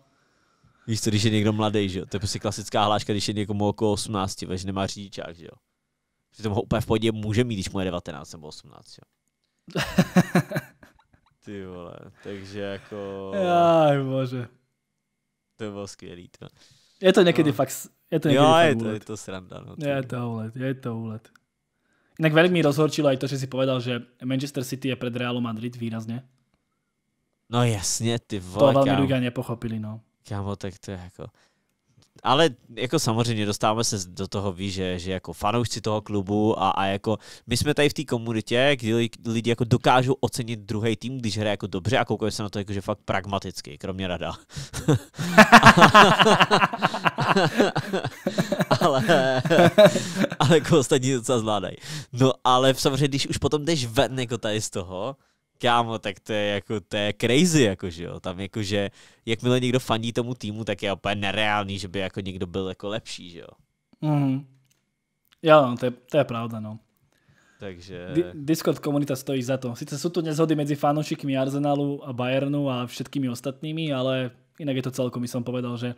Víš to, když je někdo mladý, že jo. To je prostě klasická hláška, když je někomu okolo 18, že nemá řidičák, že jo že to úplně v podě může mít, když mu je 19 nebo 18. Jo. Ty vole, takže jako... Jaj, bože. To bylo skvělý, to. Je to někdy no. fakt... Je to někdy jo, je to, úlet. je to sranda. No, to je, to úlet, je to úlet. Inak veľmi rozhorčilo i to, že si povedal, že Manchester City je před Real Madrid výrazně. No jasně, ty vole. To velmi lidé nepochopili, no. Kámo, tak to je jako ale jako samozřejmě dostáváme se do toho, ví, že, že jako fanoušci toho klubu a, a jako my jsme tady v té komunitě, kdy lidi jako dokážou ocenit druhý tým, když hraje jako dobře a koukají se na to jako, že fakt pragmaticky, kromě rada. ale, ale jako ostatní docela zvládají. No ale samozřejmě, když už potom jdeš ven jako tady z toho, kámo, tak to je jako, to je crazy, jako, že jo, tam jako, že jakmile někdo fandí tomu týmu, tak je úplně nereálný, že by jako někdo byl jako lepší, že jo. Mm. Jo, no, to je, to je pravda, no. Takže... Di- Discord komunita stojí za to. Sice jsou tu nezhody mezi fanoušikmi Arsenalu a Bayernu a všetkými ostatními, ale jinak je to celkom, by povedal, že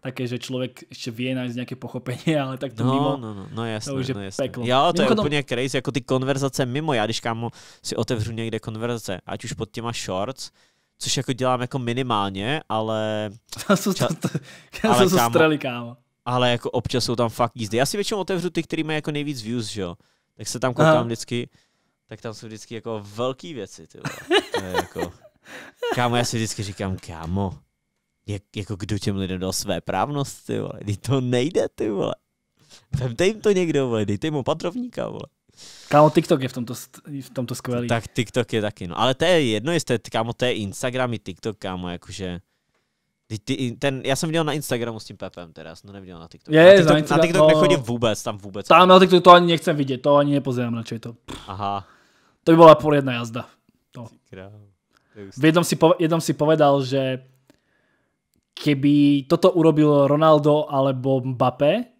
také, že člověk ještě vie nájsť nějaké pochopení, ale tak to no, mimo. No, no, no jasné, to už je no, jasné. peklo. Jo, to Mimochodom... je úplně crazy, jako ty konverzace mimo. Já když kámo si otevřu někde konverzace, ať už pod těma shorts, což jako dělám jako minimálně, ale... jsou to, to, ale kámo, kámo. Ale jako občas jsou tam fakt jízdy. Já si většinou otevřu ty, který mají jako nejvíc views, že jo. Tak se tam koukám Aha. vždycky, tak tam jsou vždycky jako velký věci, ty To je jako... Kámo, já si vždycky říkám, kámo, jak, jako kdo těm lidem dal své právnost, ty vole, teď to nejde, ty vole. Vemte jim to někdo, vole, dejte jim opatrovníka, vole. Kámo, TikTok je v tomto, v tomto skvělý. Tak TikTok je taky, no. Ale to je jedno, jestli, kámo, to je Instagram i TikTok, kámo, jakože... Ty, ten, já jsem viděl na Instagramu s tím Pepem teda, já jsem to neviděl na TikToku. Je, na TikTok, na TikTok, na TikTok nechodím vůbec, tam vůbec. Tam na TikTok to ani nechcem vidět, to ani nepozerám na to. Aha. To by byla pol jedna jazda. No. To. V jednom si, po, jednom si povedal, že keby toto urobil Ronaldo alebo Mbappé,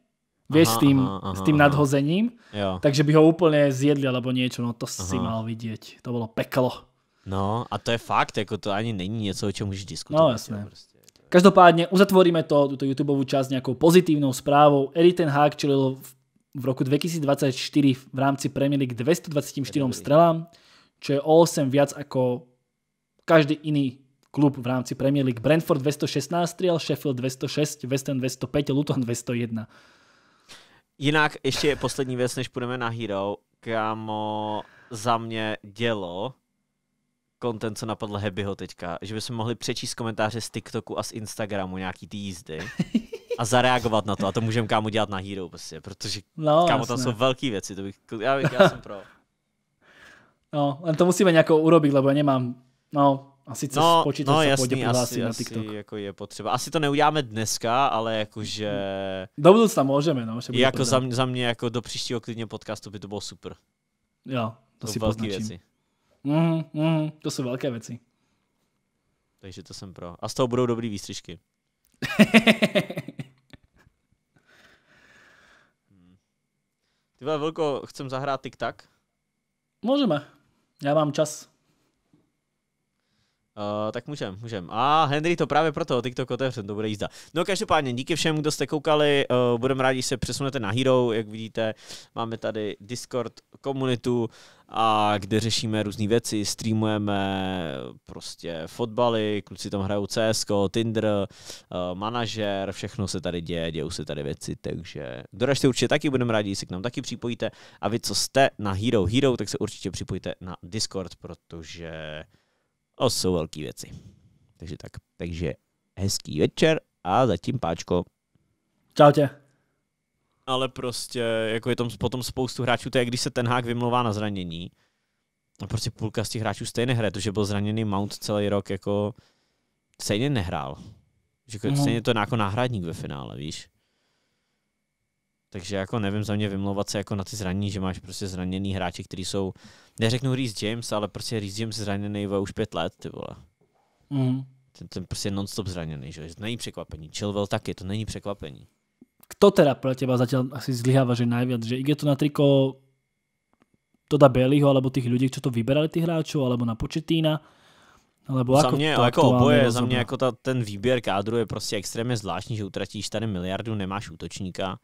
vieš, aha, s tým, aha, aha, s tým nadhozením, jo. takže by ho úplne zjedli alebo niečo, no to aha. si mal vidieť, to bolo peklo. No a to je fakt, jako to ani není něco, o čem můžeš diskutovat. No jasné. Prostě. Každopádně uzatvoríme to, tuto YouTubeovú časť nějakou pozitívnou správou. Erik ten Hag čelil v, v roku 2024 v rámci Premier League 224 strelám, čo je o 8 viac ako každý iný klub v rámci Premier League. Brentford 216 striel, Sheffield 206, West Ham 205, Luton 201. Jinak ještě je poslední věc, než půjdeme na Hero, kámo, za mě dělo content, co napadl Hebyho teďka, že bychom mohli přečíst komentáře z TikToku a z Instagramu nějaký ty jízdy a zareagovat na to. A to můžeme kámo dělat na Hero prostě, protože no, kámo, jasné. tam jsou velké věci, to bych, já, bych, já jsem pro. No, to musíme nějakou urobit, lebo já nemám, no, a sice no, spočítat no, se jasný, asi, na TikTok. Asi jako je potřeba. Asi to neuděláme dneska, ale jakože... Do budoucna můžeme, no. Že jako za, mě, za mě jako do příštího klidně podcastu by to bylo super. Jo, to, to si velké věci. Mm, mm, to jsou velké věci. Takže to jsem pro. A z toho budou dobrý výstřižky. Ty vole, Vlko, chcem zahrát tik tak? Můžeme. Já mám čas. Uh, tak můžem, můžem. A ah, Henry to právě proto, TikTok otevřen, to bude jízda. No každopádně, díky všem, kdo jste koukali, uh, budeme rádi, že se přesunete na Hero, jak vidíte, máme tady Discord komunitu, a kde řešíme různé věci, streamujeme prostě fotbaly, kluci tam hrajou CS, Tinder, uh, manažer, všechno se tady děje, dějou se tady věci, takže doražte určitě taky, budeme rádi, že se k nám taky připojíte a vy, co jste na Hero Hero, tak se určitě připojte na Discord, protože to jsou velké věci. Takže tak. Takže hezký večer a zatím páčko. Čau tě. Ale prostě, jako je tam potom spoustu hráčů, to je, když se ten hák vymlouvá na zranění. A prostě půlka z těch hráčů stejně hraje, protože byl zraněný Mount celý rok, jako stejně nehrál. Že no. stejně to je jako náhradník ve finále, víš. Takže jako nevím, za mě vymlouvat se jako na ty zranění, že máš prostě zraněný hráči, kteří jsou neřeknu Reese James, ale prostě Reese James zraněný už pět let, ty vole. Mm. Ten, ten prostě non-stop zraněný, že? To není překvapení. Chilwell taky, to není překvapení. Kto teda pro těba zatím asi zlyhává, že najviac? Že je to na triko Toda Bellyho, alebo těch lidí, co to vyberali ty hráčů, alebo na Početína? Alebo za jako mě, to jako oboje, za mě jako ta, ten výběr kádru je prostě extrémně zvláštní, že utratíš tady miliardu, nemáš útočníka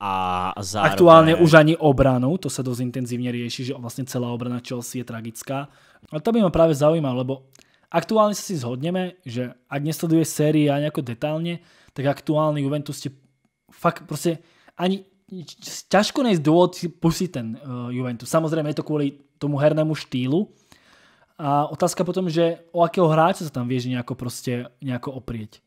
a zároveň... Aktuálne už ani obranu, to sa dosť intenzívne rieši, že vlastne celá obrana Chelsea je tragická. Ale to by ma práve zaujímalo, lebo aktuálne sa si zhodneme, že ak nesleduje série a nejako detálne, tak aktuálny Juventus je fakt proste ani ťažko nejsť dôvod pustiť ten uh, Juventus. Samozrejme je to kvôli tomu hernému štýlu. A otázka potom, že o akého hráča sa tam vieš nejako, prostě nejako oprieť.